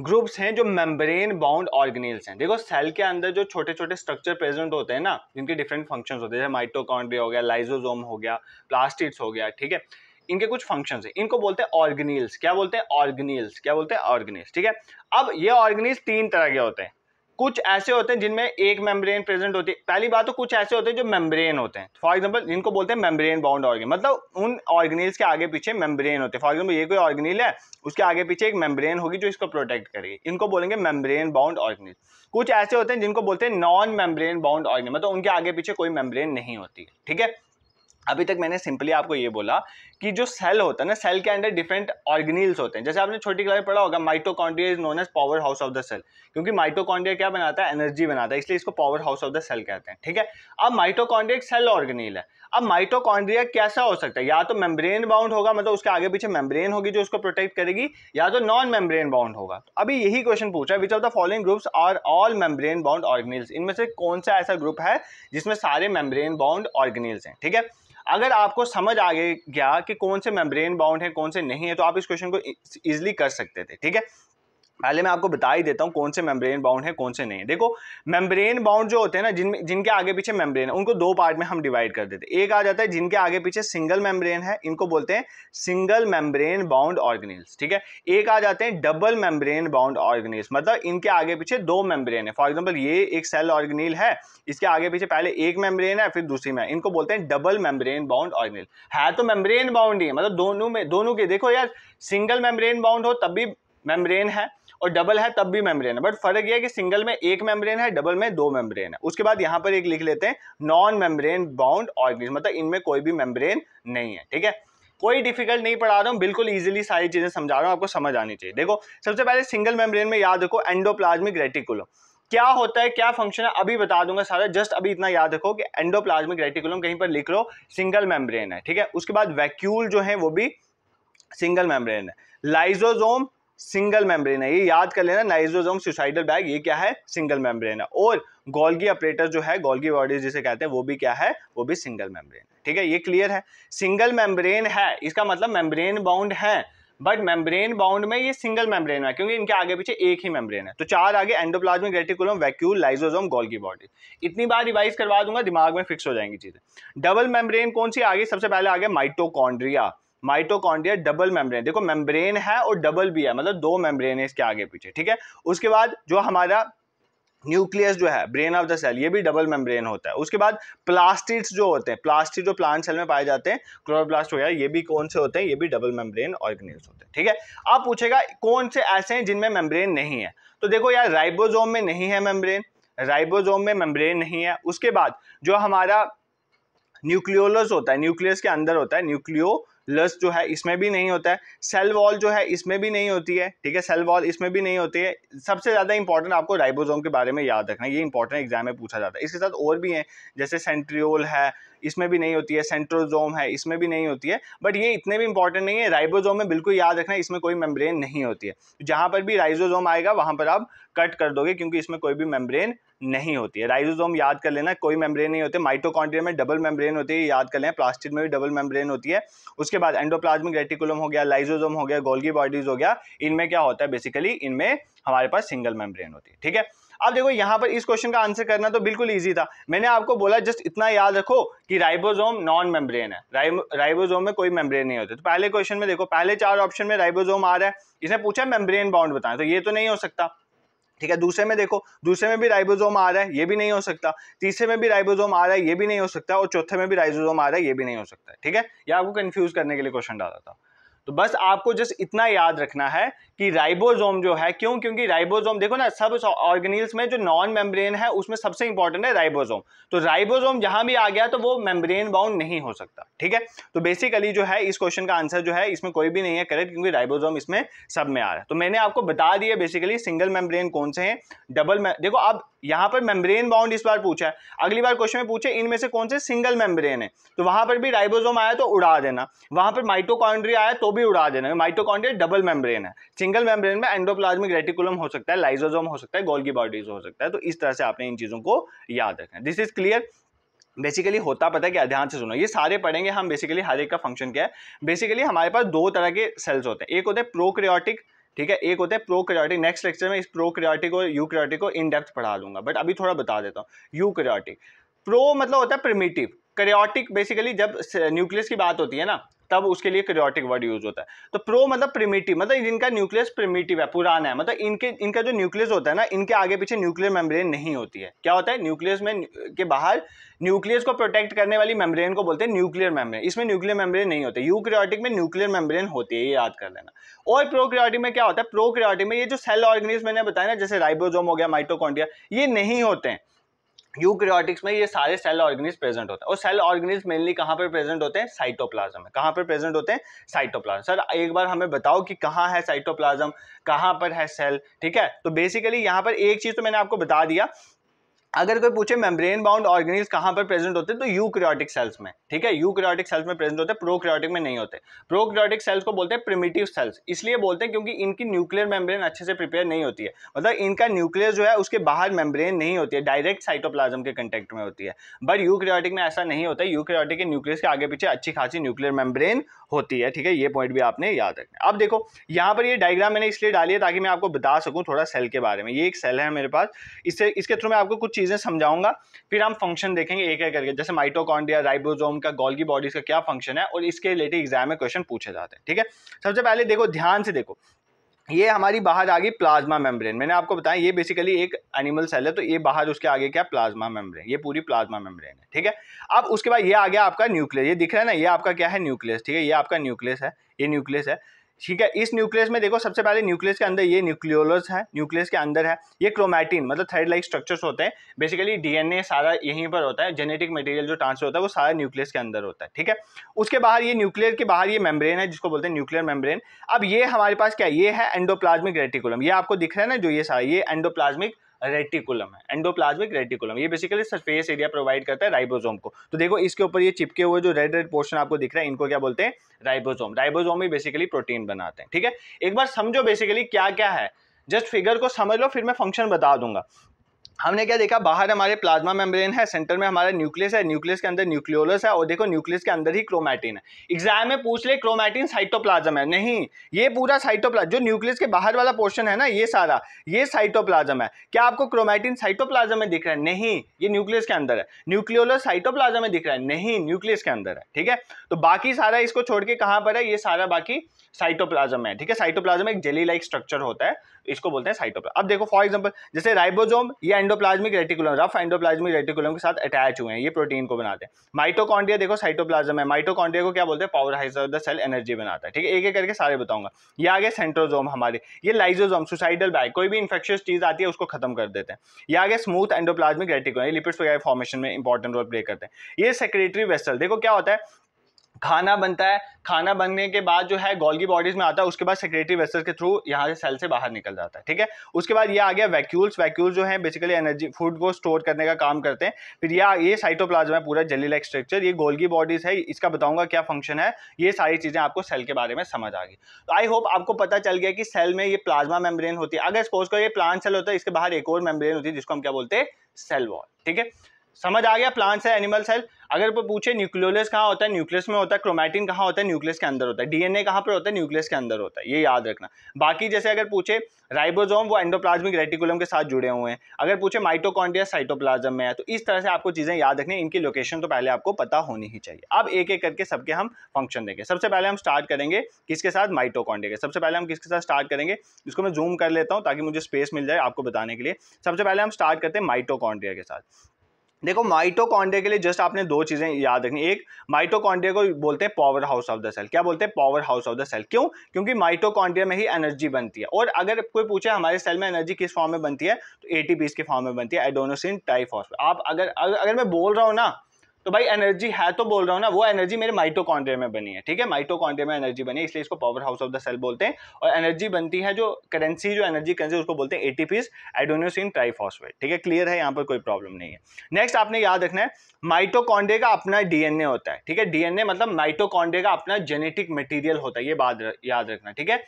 ग्रुप्स हैं जो मेम्ब्रेन बाउंड ऑर्गेनिल्स हैं देखो सेल के अंदर जो छोटे छोटे स्ट्रक्चर प्रेजेंट होते हैं ना जिनके डिफरेंट फंक्शन होते हैं जैसे माइटोकॉन्ड्रिया हो गया लाइजोजोम हो गया प्लास्टिक्स हो गया ठीक है इनके कुछ फंक्शन है इनको बोलते हैं ऑर्गेनिल्स क्या बोलते हैं ऑर्गेनिल्स क्या बोलते हैं ऑर्गेनिल्स ठीक है अब ये ऑर्गेनिल्स तीन तरह के होते हैं कुछ ऐसे होते हैं जिनमें एक मेम्ब्रेन प्रेजेंट होती है पहली बात तो कुछ ऐसे होते हैं जो मेम्ब्रेन होते हैं फॉर एग्जांपल जिनको बोलते हैं मेम्ब्रेन बाउंड ऑर्गेन मतलब उन ऑर्गेनिल्स के आगे पीछे मेम्ब्रेन होते हैं फॉर एग्जांपल ये कोई ऑर्गेनिल है उसके आगे पीछे एक मेम्ब्रेन होगी जो इसको प्रोटेक्ट करेगी इनको बोलेंगे मेम्ब्रेन बाउंड ऑर्गेनिल कुछ ऐसे होते हैं जिनको बोलते हैं नॉन मेम्ब्रेन बाउंड ऑर्गेनिल मतलब उनके आगे पीछे कोई मेम्ब्रेन नहीं होती ठीक है अभी तक मैंने सिंपली आपको ये बोला कि जो सेल होता है ना सेल के अंदर डिफरेंट ऑर्गेनिल्स होते हैं जैसे आपने छोटी क्लास पढ़ा होगा mitochondria is known as powerhouse of the cell क्योंकि माइटोकॉन्ड्रिया क्या बनाता है एनर्जी बनाता है इसलिए इसको powerhouse of the cell कहते हैं ठीक है अब माइटोकॉन्ड्रिया सेल ऑर्गेनिल है अब माइटोकॉन्ड्रिया कैसा हो सकता है या तो मेम्ब्रेन बाउंड होगा मतलब उसके आगे पीछे मेम्ब्रेन होगी जो उसको प्रोटेक्ट करेगी या तो नॉन मेम्ब्रेन बाउंड होगा तो अभी यही क्वेश्चन पूछा है which of the following groups are all membrane bound organelles इनमें से कौन सा ऐसा ग्रुप है जिसमें सारे मेम्ब्रेन बाउंड ऑर्गेनिल्स हैं ठीक है अगर आपको समझ आ गया कि कौन से मेम्ब्रेन बाउंड है कौन से नहीं है तो आप इस क्वेश्चन को ईजिली e-, कर सकते थे ठीक है पहले मैं आपको बता ही देता हूँ कौन से मेम्ब्रेन बाउंड है कौन से नहीं है देखो मेम्ब्रेन बाउंड जो होते हैं ना जिन जिनके आगे पीछे मेम्ब्रेन है उनको दो पार्ट में हम डिवाइड कर देते हैं एक आ जाता है जिनके आगे पीछे सिंगल मेम्ब्रेन है इनको बोलते हैं सिंगल मेम्ब्रेन बाउंड ऑर्गेनिल्स ठीक है एक आ जाते हैं डबल मेम्ब्रेन बाउंड ऑर्गेनिल्स मतलब इनके आगे पीछे दो मेम्ब्रेन है फॉर एग्जाम्पल ये एक सेल ऑर्गेनिल है इसके आगे पीछे पहले एक मेम्ब्रेन है फिर दूसरी में इनको बोलते हैं डबल मेम्ब्रेन बाउंड ऑर्गेनिल है तो मेम्ब्रेन बाउंड ही है मतलब दोनों में दोनों के देखो यार सिंगल मेम्ब्रेन बाउंड हो तब भी मेम्ब्रेन है और डबल है तब भी मेम्ब्रेन है बट फर्क यह है कि सिंगल में एक मेम्ब्रेन है डबल में दो मेम्ब्रेन है उसके बाद यहां पर एक लिख लेते हैं नॉन मेम्ब्रेन बाउंड ऑर्गेनिज्म मतलब इनमें कोई भी मेम्ब्रेन नहीं है ठीक है कोई डिफिकल्ट नहीं पढ़ा रहा हूँ बिल्कुल इजीली सारी चीज़ें समझा रहा हूँ आपको समझ आनी चाहिए देखो सबसे पहले सिंगल मेम्ब्रेन में याद रखो एंडोप्लाज्मिक रेटिकुलम क्या होता है क्या फंक्शन है अभी बता दूंगा सारा जस्ट अभी इतना याद रखो कि एंडोप्लाज्मिक रेटिकुलम कहीं पर लिख लो सिंगल मेम्ब्रेन है ठीक है उसके बाद वैक्यूल जो है वो भी सिंगल मेम्ब्रेन है लाइजोजोम सिंगल मेम्ब्रेन है ये याद कर लेना नाइजोजोम सुसाइडल बैग ये क्या है सिंगल मेम्ब्रेन है और गोल्गी ऑपरेटर जो है गोल्गी बॉडीज जिसे कहते हैं वो भी क्या है वो भी सिंगल मेम्ब्रेन ठीक है ये क्लियर है सिंगल मेम्ब्रेन है इसका मतलब मेम्ब्रेन बाउंड है बट मेम्ब्रेन बाउंड में ये सिंगल मेम्ब्रेन है क्योंकि इनके आगे पीछे एक ही मेम्ब्रेन है तो चार आगे endoplasmic reticulum vacuole lysosome Golgi body इतनी बार रिवाइज करवा दूंगा दिमाग में फिक्स हो जाएंगी चीजें डबल मेम्ब्रेन कौन सी आगे सबसे पहले आगे माइटोकॉन्ड्रिया माइटोकॉन्ड्रिया डबल मेम्ब्रेन देखो मेम्ब्रेन है और डबल भी है मतलब दो मेम्ब्रेन है इसके आगे पीछे ठीक है उसके बाद जो हमारा न्यूक्लियस जो है ब्रेन ऑफ द सेल ये भी डबल मेम्ब्रेन होता है उसके बाद प्लास्टिड्स जो होते हैं प्लास्टिड जो प्लांट सेल में पाए जाते हैं क्लोरोप्लास्ट वगैरह ये भी कौन से होते हैं ये भी डबल मेम्ब्रेन ऑर्गेनिल्स होते हैं ठीक है आप पूछेगा कौन से ऐसे हैं जिनमें मेम्ब्रेन नहीं है तो देखो यार राइबोजोम में नहीं है मेम्ब्रेन राइबोजोम में मेम्ब्रेन नहीं है उसके बाद जो हमारा न्यूक्लियोलस होता है न्यूक्लियस के अंदर होता है न्यूक्लियो लस जो है इसमें भी नहीं होता है सेल वॉल जो है इसमें भी नहीं होती है ठीक है सेल वॉल इसमें भी नहीं होती है सबसे ज़्यादा इंपॉर्टेंट आपको राइबोजोम के बारे में याद रखना ये इंपॉर्टेंट एग्जाम में पूछा जाता है इसके साथ और भी हैं जैसे सेंट्रियोल है इसमें भी नहीं होती है सेंट्रोजोम है इसमें भी नहीं होती है बट ये इतने भी इंपॉर्टेंट नहीं है राइबोजोम में बिल्कुल याद रखना इसमें कोई मेम्ब्रेन नहीं होती है तो जहाँ पर भी राइजोजोम आएगा वहां पर आप कट कर दोगे क्योंकि इसमें कोई भी मेम्ब्रेन नहीं होती है राइजोजोम याद कर लेना कोई मेम्ब्रेन नहीं होते माइटोकॉन्ड्रिया में डबल मेम्ब्रेन होती है याद कर लेना प्लास्टिक में भी डबल मेम्ब्रेन होती है उसके बाद एंडोप्लाज्मिक रेटिकुलम हो गया लाइजोजोम हो गया गोल्गी बॉडीज हो गया इनमें क्या होता है बेसिकली इनमें हमारे पास सिंगल मेम्ब्रेन होती है ठीक है अब देखो यहाँ पर इस क्वेश्चन का आंसर करना तो बिल्कुल ईजी था मैंने आपको बोला जस्ट इतना याद रखो कि राइबोजोम नॉन मेम्ब्रेन है राइबोजोम में कोई मेम्ब्रेन नहीं होती तो पहले क्वेश्चन में देखो पहले चार ऑप्शन में राइबोजोम आ रहा है इसने पूछा मेम्ब्रेन बाउंड बताएं तो ये तो नहीं हो सकता ठीक है दूसरे में देखो दूसरे में भी राइबोजोम आ रहा है ये भी नहीं हो सकता तीसरे में भी राइबोजोम आ रहा है ये भी नहीं हो सकता और चौथे में भी राइबोसोम आ रहा है ये भी नहीं हो सकता ठीक है ये आपको कंफ्यूज करने के लिए क्वेश्चन डाला था तो बस आपको जस्ट इतना याद रखना है कि राइबोसोम जो है क्यों क्योंकि राइबोसोम देखो ना सब ऑर्गेनिल्स में जो नॉन मेम्ब्रेन है उसमें सबसे इंपॉर्टेंट है राइबोसोम तो राइबोसोम जहां भी आ गया तो वो मेम्ब्रेन बाउंड नहीं हो सकता ठीक है तो बेसिकली जो है इस क्वेश्चन का आंसर जो है इसमें कोई भी नहीं है करेक्ट क्योंकि राइबोसोम इसमें सब में आ रहा है तो मैंने आपको बता दिया बेसिकली सिंगल मेम्ब्रेन कौन से हैं डबल देखो अब यहां पर मेम्ब्रेन बाउंड इस बार पूछा है अगली बार क्वेश्चन में पूछे इनमें से कौन से सिंगल मेम्ब्रेन है तो वहां पर भी राइबोसोम आया तो उड़ा देना वहां पर माइटोकॉन्ड्रिया आया तो भी उड़ा देना माइटोकॉन्ड्रिया डबल मेम्ब्रेन है सिंगल मेम्ब्रेन में एंडोप्लाज्मिक रेटिकुलम हो सकता है लाइजोजोम हो सकता है गोल्गी बॉडीज हो सकता है तो इस तरह से आपने इन चीज़ों को याद रखना दिस इज क्लियर बेसिकली होता पता है क्या ध्यान से सुनो ये सारे पढ़ेंगे हम बेसिकली हर एक का फंक्शन क्या है बेसिकली हमारे पास दो तरह के सेल्स होते हैं एक होते हैं प्रोक्रियोटिक ठीक है एक होता है प्रो क्रियाटिक नेक्स्ट लेक्चर में इस प्रो क्रियाटिक और यू क्रियाटिक को इन डेप्थ पढ़ा लूंगा बट अभी थोड़ा बता देता हूँ यू क्रियाटिक प्रो मतलब होता है प्रिमेटिव करियोटिक बेसिकली जब न्यूक्लियस की बात होती है ना तब उसके लिए करियोटिक वर्ड यूज होता है तो प्रो मतलब प्रिमिटिव मतलब इनका न्यूक्लियस प्रिमिटिव है पुराना है मतलब इनके इनका जो न्यूक्लियस होता है ना इनके आगे पीछे न्यूक्लियर मेम्ब्रेन नहीं होती है क्या होता है न्यूक्लियस में के बाहर न्यूक्लियस को प्रोटेक्ट करने वाली मेम्ब्रेन को बोलते हैं न्यूक्लियर मेम्ब्रेन इसमें न्यूक्लियर मेम्ब्रेन नहीं होते क्रियोटिक में न्यूक्लियर मेम्ब्रेन होती है ये याद कर लेना और प्रोक्रियोटिक में क्या होता है प्रोक्रियोटिक में ये जो सेल ऑर्गेनिज मैंने बताया ना जैसे राइब्रोजोम हो गया माइटोकॉन्ड्रिया ये नहीं होते हैं यूक्रियाटिक्स में ये सारे सेल ऑर्गेनिज प्रेजेंट होते हैं और सेल ऑर्गेनिज मेनली कहाँ पर प्रेजेंट होते हैं साइटोप्लाज्म में कहाँ पर प्रेजेंट होते हैं साइटोप्लाज्म सर एक बार हमें बताओ कि कहाँ है साइटोप्लाज्म कहाँ पर है सेल ठीक है तो बेसिकली यहाँ पर एक चीज़ तो मैंने आपको बता दिया अगर कोई पूछे मेम्ब्रेन बाउंड ऑर्गेनिज कहाँ पर प्रेजेंट होते हैं तो यूक्रियोटिक सेल्स में ठीक है यूक्रियोटिक सेल्स में प्रेजेंट होते हैं प्रोक्रियोटिक में नहीं होते प्रोक्रियोटिक सेल्स को बोलते हैं प्रिमिटिव सेल्स इसलिए बोलते हैं क्योंकि इनकी न्यूक्लियर मेम्ब्रेन अच्छे से प्रिपेयर नहीं होती है मतलब इनका न्यूक्लियर जो है उसके बाहर मेम्ब्रेन नहीं होती है डायरेक्ट साइटोप्लाज्म के कंटेक्ट में होती है बट यूक्रियोटिक में ऐसा नहीं होता यूक्रियोटिक के न्यूक्लियस के आगे पीछे अच्छी खासी न्यूक्लियर मेम्ब्रेन होती है ठीक है ये पॉइंट भी आपने याद रखना अब देखो यहाँ पर ये डायग्राम मैंने इसलिए डाली है ताकि मैं आपको बता सकूँ थोड़ा सेल के बारे में ये एक सेल है मेरे पास इससे इसके थ्रू मैं आपको कुछ चीज़ें समझाऊंगा फिर हम फंक्शन देखेंगे एक एक करके जैसे माइटोकॉन्ड्रिया राइबोसोम का गोल्गी बॉडीज का क्या फंक्शन है और इसके रिलेटेड एग्जाम में क्वेश्चन पूछे जाते हैं ठीक है सबसे पहले देखो ध्यान से देखो ये हमारी बाहर आ गई प्लाज्मा मेम्ब्रेन मैंने आपको बताया ये बेसिकली एक एनिमल सेल है तो ये बाहर उसके आगे क्या प्लाज्मा मेम्ब्रेन ये पूरी प्लाज्मा मेम्ब्रेन है ठीक है अब उसके बाद ये आ गया आपका न्यूक्लियस ये दिख रहा है ना ये आपका क्या है न्यूक्लियस ठीक है ये आपका न्यूक्लियस है ये न्यूक्लियस है ठीक है इस न्यूक्लियस में देखो सबसे पहले न्यूक्लियस के अंदर ये न्यूक्लियोलस है न्यूक्लियस के अंदर है ये क्रोमैटिन मतलब थर्ड लाइक स्ट्रक्चर्स होते हैं बेसिकली डीएनए सारा यहीं पर होता है जेनेटिक मटेरियल जो ट्रांसफर होता है वो सारा न्यूक्लियस के अंदर होता है ठीक है उसके बाहर ये न्यूक्लियर के बाहर ये मेम्ब्रेन है जिसको बोलते हैं न्यूक्लियर मेम्ब्रेन अब ये हमारे पास क्या ये है एंडोप्लाज्मिक रेटिकुलम ये आपको दिख रहा है ना जो ये सारा ये एंडोप्लाज्मिक रेटिकुलम है एंडोप्लाज्मिक रेटिकुलम ये बेसिकली सरफेस एरिया प्रोवाइड करता है राइबोसोम को तो देखो इसके ऊपर ये चिपके हुए जो रेड रेड पोर्शन आपको दिख रहा है इनको क्या बोलते हैं राइबोसोम राइबोसोम ही बेसिकली प्रोटीन बनाते हैं ठीक है एक बार समझो बेसिकली क्या क्या है जस्ट फिगर को समझ लो फिर मैं फंक्शन बता दूंगा हमने क्या देखा बाहर हमारे प्लाज्मा मेम्ब्रेन है सेंटर में हमारा न्यूक्लियस है न्यूक्लियस के अंदर न्यूक्लियोलस है और देखो न्यूक्लियस के अंदर ही क्रोमैटिन है एग्जाम में पूछ ले क्रोमैटिन साइटोप्लाज्म है नहीं ये पूरा साइटोप्लाज्म जो न्यूक्लियस के बाहर वाला पोर्शन है ना ये सारा ये साइटोप्लाज्म है क्या आपको क्रोमैटिन साइटोप्लाज्म में दिख रहा है नहीं ये न्यूक्लियस के अंदर है न्यूक्लियोलस साइटोप्लाज्म में दिख रहा है नहीं न्यूक्लियस के अंदर है ठीक है तो बाकी सारा इसको छोड़ के कहाँ पर है ये सारा बाकी साइटोप्लाज्म है ठीक है साइटोप्लाज्म एक जेली लाइक स्ट्रक्चर होता है इसको बोलते हैं साइटोप्लाज्म अब देखो फॉर एग्जाम्पल जैसे राइबोजोम या endoplasmic reticulum rough endoplasmic reticulum के साथ अटैच हुए हैं ये प्रोटीन को बनाते हैं माइटोकॉन्ड्रिया देखो साइटोप्लाज्म है माइटोकॉन्ड्रिया को क्या बोलते हैं पावर हाइस ऑफ द सेल एनर्जी बनाता है ठीक है एक एक करके सारे बताऊंगा ये आगे सेंट्रोजोम हमारे ये लाइजोजोम सुसाइडल बैग कोई भी इन्फेक्शियस चीज आती है उसको खत्म कर देते हैं ये आगे स्मूथ एंडोप्लाज्मिक रेटिकुलम लिपिड्स वगैरह फॉर्मेशन में इंपॉर्टेंट रोल प्ले करते हैं ये सेक्रेटरी वेसल देखो क्या होता है खाना बनता है खाना बनने के बाद जो है गोल्गी बॉडीज में आता है उसके बाद सेक्रेटरी वेस्टर्स के थ्रू यहाँ से सेल से बाहर निकल जाता है ठीक है उसके बाद ये आ गया वैक्यूल्स वैक्यूल्स जो है बेसिकली एनर्जी फूड को स्टोर करने का काम करते हैं फिर यह ये साइटोप्लाज्म है पूरा जली लाइक स्ट्रक्चर ये गोल्गी बॉडीज है इसका बताऊंगा क्या फंक्शन है ये सारी चीज़ें आपको सेल के बारे में समझ आ गई तो आई होप आपको पता चल गया कि सेल में ये प्लाज्मा मेम्ब्रेन होती है अगर सपोज कर ये प्लांट सेल होता है इसके बाहर एक और मेम्ब्रेन होती है जिसको हम क्या बोलते हैं सेल वॉल ठीक है समझ आ गया प्लांट सेल एनिमल सेल अगर वो पूछे न्यूक्लियोलस कहाँ होता है न्यूक्लियस में होता है क्रोमैटिन कहाँ होता है न्यूक्लियस के अंदर होता है डीएनए कहाँ पर होता है न्यूक्लियस के अंदर होता है ये याद रखना बाकी जैसे अगर पूछे राइबोजोम वो एंडोप्लाज्मिक रेटिकुलम के साथ जुड़े हुए हैं अगर पूछे माइटोकॉन्ड्रिया साइटोप्लाज्म में है तो इस तरह से आपको चीज़ें याद रखनी इनकी लोकेशन तो पहले आपको पता होनी ही चाहिए अब एक एक करके सबके हम फंक्शन देंगे सबसे पहले हम स्टार्ट करेंगे किसके साथ माइटोकॉन्ड्रिया के सबसे पहले हम किसके साथ स्टार्ट करेंगे इसको मैं जूम कर लेता हूँ ताकि मुझे स्पेस मिल जाए आपको बताने के लिए सबसे पहले हम स्टार्ट करते हैं माइटोकॉन्ड्रिया के साथ देखो माइटोकॉन्ड्रिया के लिए जस्ट आपने दो चीज़ें याद रखनी एक माइटोकॉन्ड्रिया को बोलते हैं powerhouse of the cell क्या बोलते हैं powerhouse of the cell क्यों क्योंकि माइटोकॉन्ड्रिया में ही एनर्जी बनती है और अगर कोई पूछे हमारे सेल में एनर्जी किस फॉर्म में बनती है तो एटीपीस के फॉर्म में बनती है एडोनोसिन टाइफ आप अगर अगर मैं बोल रहा हूँ ना तो भाई एनर्जी है तो बोल रहा हूँ ना वो एनर्जी मेरे माइटोकॉन्ड्रिया में बनी है ठीक है माइटोकॉन्ड्रिया में एनर्जी बनी है इसलिए इसको powerhouse of the cell बोलते हैं और एनर्जी बनती है जो करेंसी जो एनर्जी करेंसी उसको बोलते हैं एटीपीस एडोनोसिन ट्राइफॉस्फेट ठीक है क्लियर है यहाँ पर कोई प्रॉब्लम नहीं है नेक्स्ट आपने याद रखना है माइटोकॉन्डे का अपना डीएनए होता है ठीक है डीएनए मतलब माइटोकॉन्डे का अपना जेनेटिक मटीरियल होता है ये बात याद रखना ठीक है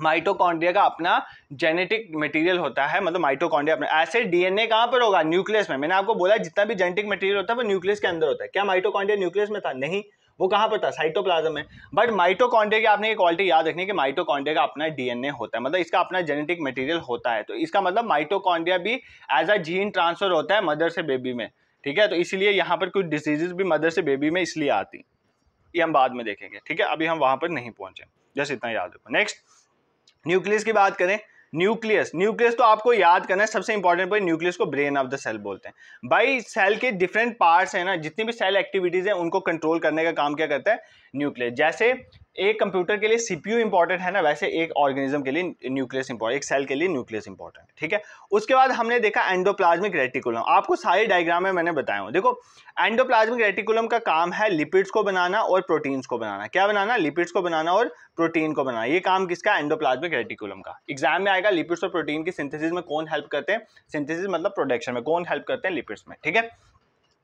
माइटोकॉन्ड्रिया का अपना जेनेटिक मटेरियल होता है मतलब माइटोकॉन्ड्रिया अपना ऐसे डीएनए कहां पर होगा न्यूक्लियस में मैंने आपको बोला जितना भी जेनेटिक मटेरियल होता है वो न्यूक्लियस के अंदर होता है क्या माइटोकॉन्ड्रिया न्यूक्लियस में था नहीं वो कहाँ पर था साइटोप्लाज्म में बट माइटोकॉन्ड्रिया की आपने ये क्वालिटी याद रखनी है कि माइटोकॉन्ड्रिया का अपना डीएनए होता है मतलब इसका अपना जेनेटिक मटेरियल होता है तो इसका मतलब माइटोकॉन्ड्रिया भी एज अ जीन ट्रांसफर होता है मदर से बेबी में ठीक है तो इसलिए यहां पर कुछ डिजीजेस भी मदर से बेबी में इसलिए आती ये हम बाद में देखेंगे ठीक है अभी हम वहां पर नहीं पहुंचे जस्ट इतना याद रखो नेक्स्ट न्यूक्लियस की बात करें न्यूक्लियस न्यूक्लियस तो आपको याद करना है सबसे इंपॉर्टेंट पॉइंट न्यूक्लियस को ब्रेन ऑफ द सेल बोलते हैं भाई सेल के डिफरेंट पार्ट्स हैं ना जितनी भी सेल एक्टिविटीज़ हैं उनको कंट्रोल करने का काम क्या करता है न्यूक्लियस जैसे एक कंप्यूटर के लिए सीपीयू इंपॉर्टेंट है ना वैसे एक ऑर्गेनिज्म के लिए न्यूक्लियस इंपॉर्टेंट एक सेल के लिए न्यूक्लियस इंपॉर्टेंट ठीक है उसके बाद हमने देखा एंडोप्लाज्मिक रेटिकुलम आपको सारे डायग्राम में मैंने बताया हूँ देखो एंडोप्लाज्मिक रेटिकुलम का काम है लिपिड्स को बनाना और प्रोटीन्स को बनाना क्या बनाना लिपिड्स को बनाना और प्रोटीन को बनाना ये काम किसका एंडोप्लाज्मिक रेटिकुलम का एग्जाम में आएगा लिपिड्स और प्रोटीन की सिंथेसिस में कौन हेल्प करते हैं सिंथेसिस मतलब प्रोडक्शन में कौन हेल्प करते हैं लिपिड्स में ठीक है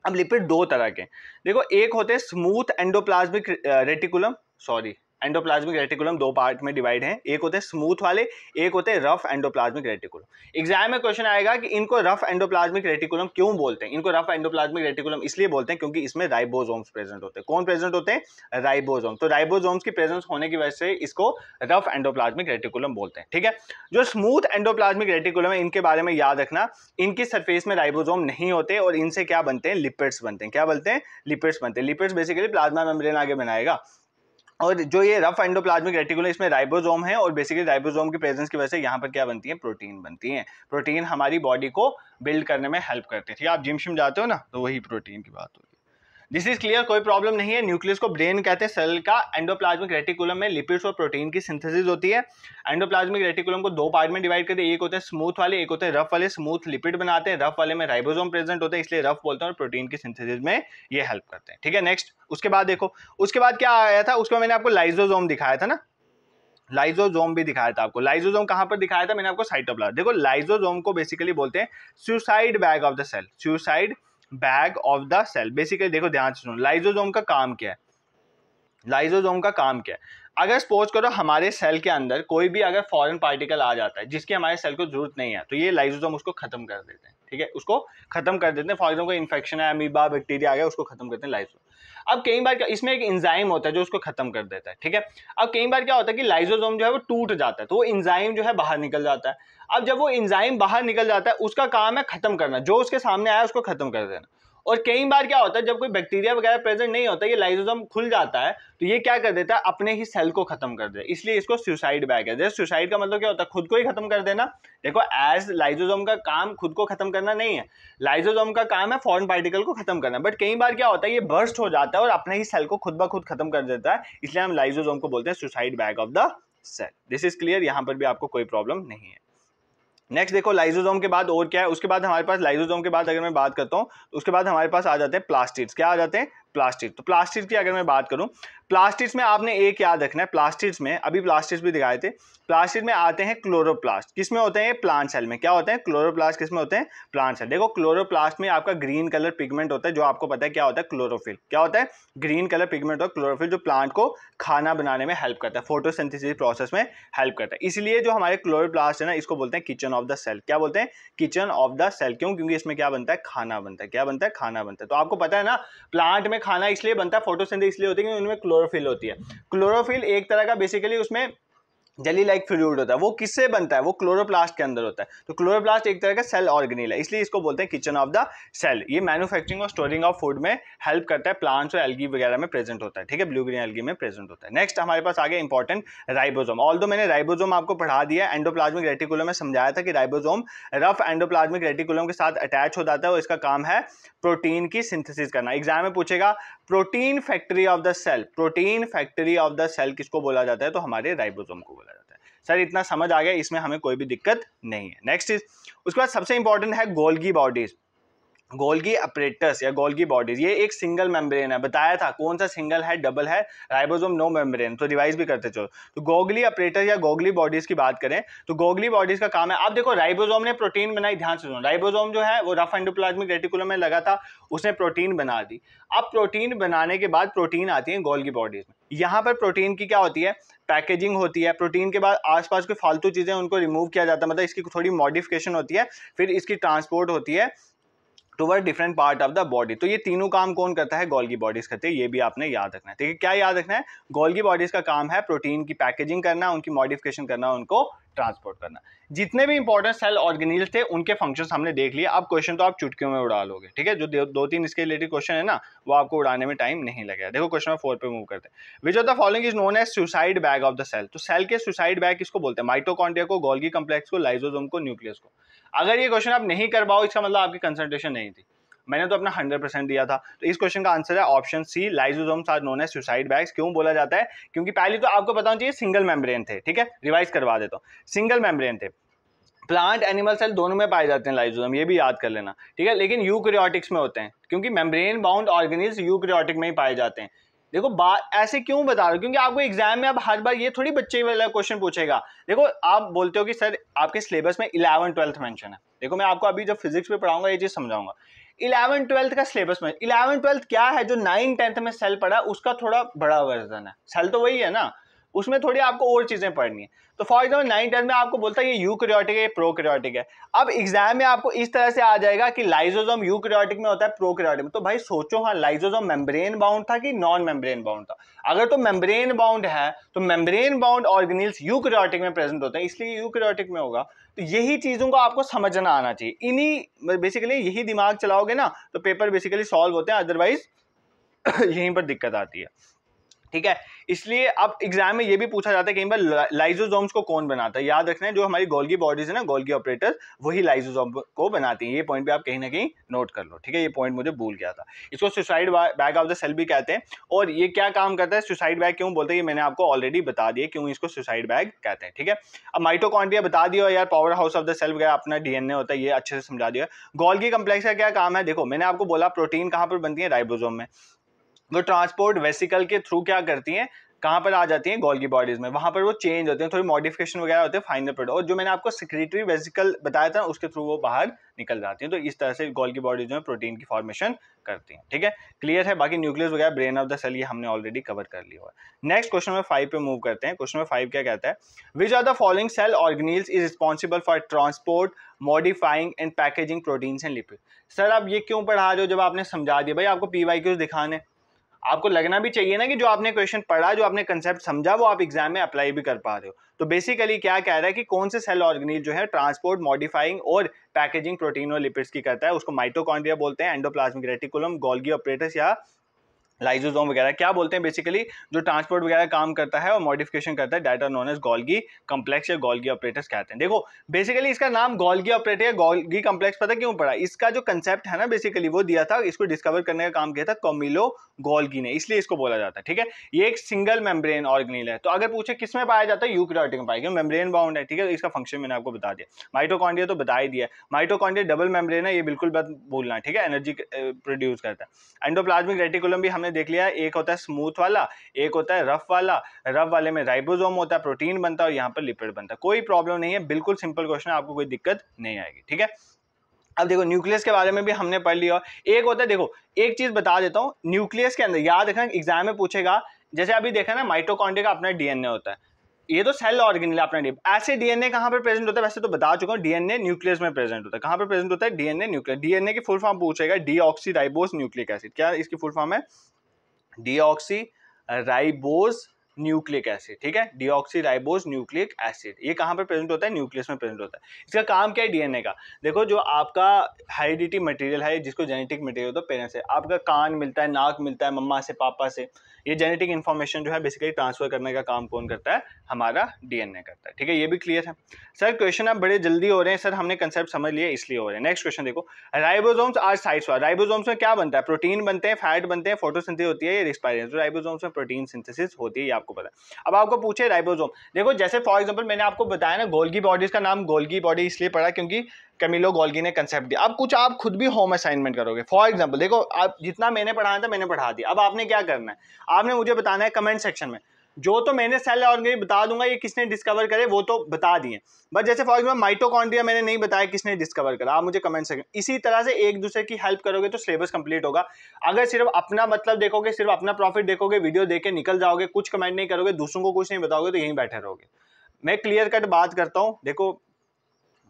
अब लिपिड दो तरह के देखो एक होते हैं smooth endoplasmic reticulum sorry endoplasmic reticulum दो पार्ट में डिवाइड हैं एक होते हैं स्मूथ वाले एक होते हैं रफ एंडोप्लाज्मिक रेटिकुलम एग्जाम में क्वेश्चन आएगा कि इनको रफ एंडोप्लाज्मिक रेटिकुलम क्यों बोलते हैं इनको रफ एंडोप्लाज्मिक रेटिकुलम इसलिए बोलते हैं क्योंकि इसमें राइबोजोम्स प्रेजेंट होते हैं कौन प्रेजेंट होते हैं राइबोजोम तो राइबोजोम्स की प्रेजेंस होने की वजह से इसको रफ एंडोप्लाज्मिक रेटिकुलम बोलते हैं ठीक है जो स्मूथ एंडोप्लाज्मिक रेटिकुलम है इनके बारे में याद रखना इनकी सरफेस में राइबोजोम नहीं होते और इनसे क्या बनते हैं लिपिड्स बनते हैं क्या बनते हैं लिपिड्स बनते हैं लिपिड्स बेसिकली प्लाज्मा मेम्ब्रेन आगे बनाएगा और जो ये रफ एंडोप्लाज्मिक रेटिकुलम इसमें राइबोसोम है और बेसिकली राइबोसोम की प्रेजेंस की वजह से यहाँ पर क्या बनती है प्रोटीन बनती है प्रोटीन हमारी बॉडी को बिल्ड करने में हेल्प करते हैं ठीक है आप जिम शिम जाते हो ना तो वही प्रोटीन की बात होती है दिस इज क्लियर कोई प्रॉब्लम नहीं है न्यूक्लियस को ब्रेन कहते हैं सेल का एंडोप्लाज्मिक रेटिकुलम में लिपिड्स और प्रोटीन की सिंथेसिस होती है एंडोप्लाज्मिक रेटिकुलम को दो पार्ट में डिवाइड करते हैं एक होते हैं स्मूथ वाले एक होते हैं रफ वाले स्मूथ लिपिड बनाते हैं रफ वाले में राइबोसोम प्रेजेंट होते हैं इसलिए रफ बोलते हैं और प्रोटीन की सिंथेसिस में ये हेल्प करते हैं ठीक है नेक्स्ट उसके बाद देखो उसके बाद क्या आया था उसके बाद मैंने आपको लाइजोजोम दिखाया था ना लाइजोजोम भी दिखाया था आपको लाइजोजोम कहाँ पर दिखाया था मैंने आपको साइटोप्लाज्म देखो लाइजोजोम को बेसिकली बोलते हैं suicide bag of the cell suicide bag of the cell basically देखो ध्यान से सुनो लाइजोजोम का काम क्या है लाइजोजोम का काम क्या है अगर सपोज करो हमारे सेल के अंदर कोई भी अगर फॉरेन पार्टिकल आ जाता है जिसकी हमारे सेल को जरूरत नहीं है तो ये लाइजोजोम उसको खत्म कर देते हैं ठीक है उसको खत्म कर देते हैं फॉर एग्जाम्पल इन्फेक्शन है अमीबा बैक्टीरिया आ गया उसको खत्म करते हैं लाइजोम अब कई बार इसमें एक इंजाइम होता है जो उसको खत्म कर देता है ठीक है अब कई बार क्या होता है कि लाइजोजोम जो है वो टूट जाता है तो वो इंजाइम जो है बाहर निकल जाता है अब जब वो इंजाइम बाहर निकल जाता है उसका काम है खत्म करना जो उसके सामने आया उसको खत्म कर देना और कई बार क्या होता है जब कोई बैक्टीरिया वगैरह प्रेजेंट नहीं होता ये लाइजोजोम खुल जाता है तो ये क्या कर देता है अपने ही सेल को खत्म कर देता है इसलिए इसको सुसाइड बैग है जैसे सुसाइड का मतलब क्या होता है खुद को ही खत्म कर देना देखो एज लाइजोजोम का काम खुद को खत्म करना नहीं है लाइजोजोम का काम है फॉरन पार्टिकल को खत्म करना बट कई बार क्या होता है ये बर्स्ट हो जाता है और अपने ही सेल को खुद ब खुद खत्म कर देता है इसलिए हम लाइजोजोम को बोलते हैं suicide bag of the cell this is clear यहाँ पर भी आपको कोई प्रॉब्लम नहीं है नेक्स्ट देखो लाइजोजोम के बाद और क्या है उसके बाद हमारे पास लाइजोजोम के बाद अगर मैं बात करता हूँ तो उसके बाद हमारे पास आ जाते हैं प्लास्टिड्स क्या आ जाते हैं प्लास्टिक तो प्लास्टिक की अगर मैं बात करूं प्लास्टिक्स में आपने एक याद रखना है प्लास्टिक्स में अभी प्लास्टिक्स भी दिखाए थे प्लास्टिक में आते हैं क्लोरोप्लास्ट किस में होते हैं प्लांट सेल में क्या होते हैं क्लोरोप्लास्ट किस में होते हैं प्लांट सेल देखो क्लोरोप्लास्ट में आपका ग्रीन कलर पिगमेंट होता है जो आपको पता है क्या होता है क्लोरोफिल क्या होता है ग्रीन कलर पिगमेंट होता है क्लोरोफिल जो प्लांट को खाना बनाने में हेल्प करता है फोटो प्रोसेस में हेल्प करता है इसलिए जो हमारे क्लोरोप्लास्ट है ना इसको बोलते हैं किचन ऑफ द सेल क्या बोलते हैं किचन ऑफ द सेल क्यों क्योंकि इसमें क्या बनता है खाना बनता है क्या बनता है खाना बनता है तो आपको पता है ना प्लांट में खाना इसलिए बनता है फोटोसिंथेसिस इसलिए होती है क्योंकि उनमें क्लोरोफिल होती है क्लोरोफिल एक तरह का बेसिकली उसमें जली लाइक फ्लूड होता है वो किससे बनता है वो क्लोरोप्लास्ट के अंदर होता है तो क्लोरोप्लास्ट एक तरह का सेल ऑर्गेनिल है इसलिए इसको बोलते हैं किचन ऑफ द सेल ये मैन्युफैक्चरिंग और स्टोरिंग ऑफ फूड में हेल्प करता है प्लांट्स और एल्गी वगैरह में प्रेजेंट होता है ठीक है ब्लू ग्रीन एल्गी में प्रेजेंट होता है नेक्स्ट हमारे पास आगे इंपॉर्टेंट राइबोजोम ऑल मैंने राइबोजोम आपको पढ़ा दिया एंडोप्लाज्मिक रेटिकुलम में समझाया था कि राइबोजोम रफ एंडोप्लाज्मिक रेटिकुलम के साथ अटैच हो जाता है और इसका काम है प्रोटीन की सिंथेसिस करना एग्जाम में पूछेगा protein factory of the cell protein factory of the cell किसको बोला जाता है तो हमारे राइबोसोम को बोला जाता है सर इतना समझ आ गया इसमें हमें कोई भी दिक्कत नहीं है नेक्स्ट इज उसके बाद सबसे इंपॉर्टेंट है गोल्गी बॉडीज गोल्गी अपरेटस या गोल्गी बॉडीज ये एक सिंगल मेम्ब्रेन है बताया था कौन सा सिंगल है डबल है राइबोसोम नो मेम्ब्रेन तो रिवाइज भी करते चलो तो गोगली अपरेटस या गोगली बॉडीज की बात करें तो गोगली बॉडीज का काम है आप देखो राइबोसोम ने प्रोटीन बनाई ध्यान से सुनो राइबोसोम जो है वो रफ एंडोप्लाज्मिक रेटिकुलम में लगा था उसने प्रोटीन बना दी अब प्रोटीन बनाने के बाद प्रोटीन आती है गोल्गी बॉडीज में यहाँ पर प्रोटीन की क्या होती है पैकेजिंग होती है प्रोटीन के बाद आसपास कोई फालतू चीज़ें उनको रिमूव किया जाता है मतलब इसकी थोड़ी मॉडिफिकेशन होती है फिर इसकी ट्रांसपोर्ट होती है toward different part of the body तो ये तीनों काम कौन करता है गोल्गी बॉडीज करते हैं ये भी आपने याद रखना है ठीक है क्या याद रखना है गोल्गी बॉडीज का काम है प्रोटीन की पैकेजिंग करना उनकी मॉडिफिकेशन करना उनको ट्रांसपोर्ट करना जितने भी इंपॉर्टेंट सेल ऑर्गेनिल्स थे उनके फंक्शन हमने देख लिए अब क्वेश्चन तो आप चुटकियों में उड़ा लोगे ठीक है जो दो तीन इसके रिलेटेड क्वेश्चन है ना वो आपको उड़ाने में टाइम नहीं लगेगा देखो क्वेश्चन फोर पे मूव करते हैं which of the following is known as suicide bag of the cell तो सेल के सुसाइड बैग किसको बोलते हैं माइटोकॉन्ड्रिया को गोल्गी कम्प्लेक्स को लाइजोजोम को न्यूक्लियस को अगर ये क्वेश्चन आप नहीं कर पाओ इसका मतलब आपकी कंसंट्रेशन नहीं थी मैंने तो अपना हंड्रेड परसेंट दिया था तो इस क्वेश्चन का आंसर है option C lysosome are known as suicide bags क्यों बोला जाता है क्योंकि पहले तो आपको होना चाहिए सिंगल मेम्ब्रेन थे ठीक है रिवाइज करवा देता हूँ सिंगल मेम्ब्रेन थे प्लांट एनिमल सेल दोनों में पाए जाते हैं लाइजोजोम ये भी याद कर लेना ठीक है लेकिन यूक्रियोटिक्स में होते हैं क्योंकि मेम्ब्रेन बाउंड ऑर्गेनिज यूक्रियोटिक में ही पाए जाते हैं देखो बात ऐसे क्यों बता रहा हूँ क्योंकि आपको एग्जाम में अब हर बार ये थोड़ी बच्चे वाला क्वेश्चन पूछेगा देखो आप बोलते हो कि सर आपके सिलेबस में इलेवन ट्वेल्थ मेंशन है देखो मैं आपको अभी जब फिजिक्स में पढ़ाऊंगा ये चीज़ समझाऊंगा इलेवन ट्वेल्थ का सिलेबस में इलेवन ट्वेल्थ क्या है जो नाइन टेंथ में सेल पढ़ा उसका थोड़ा बड़ा वर्जन है सेल तो वही है ना उसमें थोड़ी आपको और चीज़ें पढ़नी है तो फॉर एग्जाम्पल नाइन टेंथ में आपको बोलता है ये यू क्रियोटिक है ये प्रो क्रियोटिक है अब एग्जाम में आपको इस तरह से आ जाएगा कि लाइजोजोम यू क्रियोटिक में होता है प्रो क्रियोटिक में तो भाई सोचो हाँ लाइजोजोम मेम्ब्रेन बाउंड था कि नॉन मेम्ब्रेन बाउंड था अगर तो मेम्ब्रेन बाउंड है तो membrane bound organelles eukaryotic में प्रेजेंट होते हैं इसलिए यू क्रियोटिक में होगा तो यही चीज़ों को आपको समझना आना चाहिए इन्हीं बेसिकली यही दिमाग चलाओगे ना तो पेपर बेसिकली सॉल्व होते हैं अदरवाइज यहीं पर दिक्कत आती है ठीक है इसलिए अब एग्जाम में ये भी पूछा जाता है कई बार लाइजोजोम्स को कौन बनाता है याद रखना है जो हमारी गोल्गी बॉडीज है ना गोल्गी ऑपरेटर वही लाइजोजोम को बनाती हैं ये पॉइंट भी आप कहीं ना कहीं नोट कर लो ठीक है ये पॉइंट मुझे भूल गया था इसको suicide bag of the cell भी कहते हैं और ये क्या काम करता है सुसाइड बैग क्यों बोलते हैं ये मैंने आपको ऑलरेडी बता दिया क्यों इसको सुसाइड बैग कहते हैं ठीक है अब माइटोकॉन्ड्रिया बता दिया यार powerhouse of the cell वगैरह अपना डीएनए होता है ये अच्छे से समझा दिया गोल्गी कम्प्लेक्स का क्या काम है देखो मैंने आपको बोला प्रोटीन कहाँ पर बनती है राइबोजोम में वो ट्रांसपोर्ट वेसिकल के थ्रू क्या करती हैं कहाँ पर आ जाती हैं गोल्गी की बॉडीज़ में वहाँ पर वो चेंज होते हैं थोड़ी मॉडिफिकेशन वगैरह होते हैं फाइनल प्रोडक्ट और जो मैंने आपको सेक्रेटरी वेसिकल बताया था उसके थ्रू वो बाहर निकल जाती हैं तो इस तरह से गोल्गी की बॉडीज में प्रोटीन की फॉर्मेशन करती हैं ठीक है क्लियर है बाकी न्यूक्लियस वगैरह ब्रेन ऑफ द सेल ये हमने ऑलरेडी कवर कर लिया हुआ है नेक्स्ट क्वेश्चन नंबर फाइव पे मूव करते हैं क्वेश्चन नंबर फाइव क्या कहता है which are the following cell organelles is responsible for transport modifying and packaging proteins and lipid sir आप ये क्यों पढ़ा रहे हो जब आपने समझा दिया भाई आपको पी वाई क्यूज दिखाने आपको लगना भी चाहिए ना कि जो आपने क्वेश्चन पढ़ा जो आपने कंसेप्ट समझा वो आप एग्जाम में अप्लाई भी कर पा रहे हो तो बेसिकली क्या कह रहा है कि कौन से सेल ऑर्गेनिल जो है ट्रांसपोर्ट मॉडिफाइंग और पैकेजिंग प्रोटीन और लिपिड्स की करता है उसको माइटोकॉन्ड्रिया बोलते हैं एंडोप्लाज्मिक रेटिकुलम गोल्गी ऑपरेटस या लाइजोजोम वगैरह क्या बोलते हैं बेसिकली जो ट्रांसपोर्ट वगैरह काम करता है और मॉडिफिकेशन करता है that known as Golgi complex या गॉल्गी ऑपरेटर्स कहते हैं देखो बेसिकली इसका नाम गॉल्गी ऑपरेटर या गॉल्गी कम्प्लेक्स पता क्यों पड़ा इसका जो कंसेप्ट है ना बेसिकली वो दिया था इसको डिस्कवर करने का काम किया था कॉमिलो गॉल्गी ने इसलिए इसको बोला जाता है ठीक है ये एक सिंगल मेम्ब्रेन ऑर्गनील है तो अगर पूछे किस में पाया जाता है यूक्रियोटिक में पाया मेम्ब्रेन बाउंड है ठीक है इसका फंक्शन मैंने आपको बता दिया माइटोकॉन्ड्रिया तो बता ही दिया माइटोकॉन्ड्रिया डबल मेम्ब्रेन है ये बिल्कुल बात भूलना ठीक है एनर्जी प्रोड्यूस करता है एंडोप्लाज्मिक रेटिकुलम भी हमने हमने देख लिया एक होता है स्मूथ वाला एक होता है रफ वाला रफ वाले में राइबोसोम होता है प्रोटीन बनता है और यहाँ पर लिपिड बनता है कोई प्रॉब्लम नहीं है बिल्कुल सिंपल क्वेश्चन आपको कोई दिक्कत नहीं आएगी ठीक है अब देखो न्यूक्लियस के बारे में भी हमने पढ़ लिया एक होता है देखो एक चीज बता देता हूँ न्यूक्लियस के अंदर याद रखना एग्जाम में पूछेगा जैसे अभी देखा ना माइटोकॉन्ड्रिया का अपना डीएनए होता है ये तो सेल ऑर्गेनिल अपना डी ऐसे डीएनए कहाँ पर प्रेजेंट होता है वैसे तो बता चुका हूँ डीएनए न्यूक्लियस में प्रेजेंट होता है कहाँ पर प्रेजेंट होता है डीएनए न्यूक्लियस डीएनए की फुल फॉर्म पूछेगा डीऑक्सी राइबोस न्यूक्लिक एसिड क्या इसकी फुल फॉर्म है डीऑक्सी राइबोज न्यूक्लिक एसिड ठीक है डीऑक्सी राइबोज न्यूक्लिक एसिड ये कहाँ पर प्रेजेंट होता है न्यूक्लियस में प्रेजेंट होता है इसका काम क्या है डीएनए का देखो जो आपका हाइडिटी मटेरियल है जिसको जेनेटिक मटेरियल होता तो है पेरेंट्स से आपका कान मिलता है नाक मिलता है मम्मा से पापा से ये जेनेटिक इन्फॉर्मेशन जो है बेसिकली ट्रांसफर करने का काम कौन करता है हमारा डीएनए करता है ठीक है ये भी क्लियर है सर क्वेश्चन आप बड़े जल्दी हो रहे हैं सर हमने कंसेप्ट समझ लिया इसलिए हो रहे हैं नेक्स्ट क्वेश्चन देखो राइबोजोम्स आर साइट्स राइबोजोम्स में क्या बनता है प्रोटीन बनते हैं फैट बनते हैं फोटोसिंथिस होती है ये रिस्पायरेंस तो में प्रोटीन सिंथेसिस होती है ये आपको पता है अब आपको पूछे राइबोजोम देखो जैसे फॉर एग्जाम्पल मैंने आपको बताया ना गोल्गी बॉडीज का नाम गोल्गी बॉडी इसलिए पड़ा क्योंकि कैमिलो गोल्गी ने कंसेप्ट दिया अब कुछ आप खुद भी होम असाइनमेंट करोगे फॉर एग्जाम्पल देखो आप जितना मैंने पढ़ाया था तो मैंने पढ़ा दिया अब आपने क्या करना है आपने मुझे बताना है कमेंट सेक्शन में जो तो मैंने सेल ऑर्गेनिक बता दूंगा ये किसने डिस्कवर करे वो तो बता दिए बट जैसे फॉर एग्जाम्पल माइटोकॉन्ड्रिया मैंने नहीं बताया किसने डिस्कवर करा आप मुझे कमेंट सेक्शन इसी तरह से एक दूसरे की हेल्प करोगे तो सिलेबस कंप्लीट होगा अगर सिर्फ अपना मतलब देखोगे सिर्फ अपना प्रॉफिट देखोगे वीडियो देख के निकल जाओगे कुछ कमेंट नहीं करोगे दूसरों को कुछ नहीं बताओगे तो यहीं बैठे रहोगे मैं क्लियर कट बात करता हूँ देखो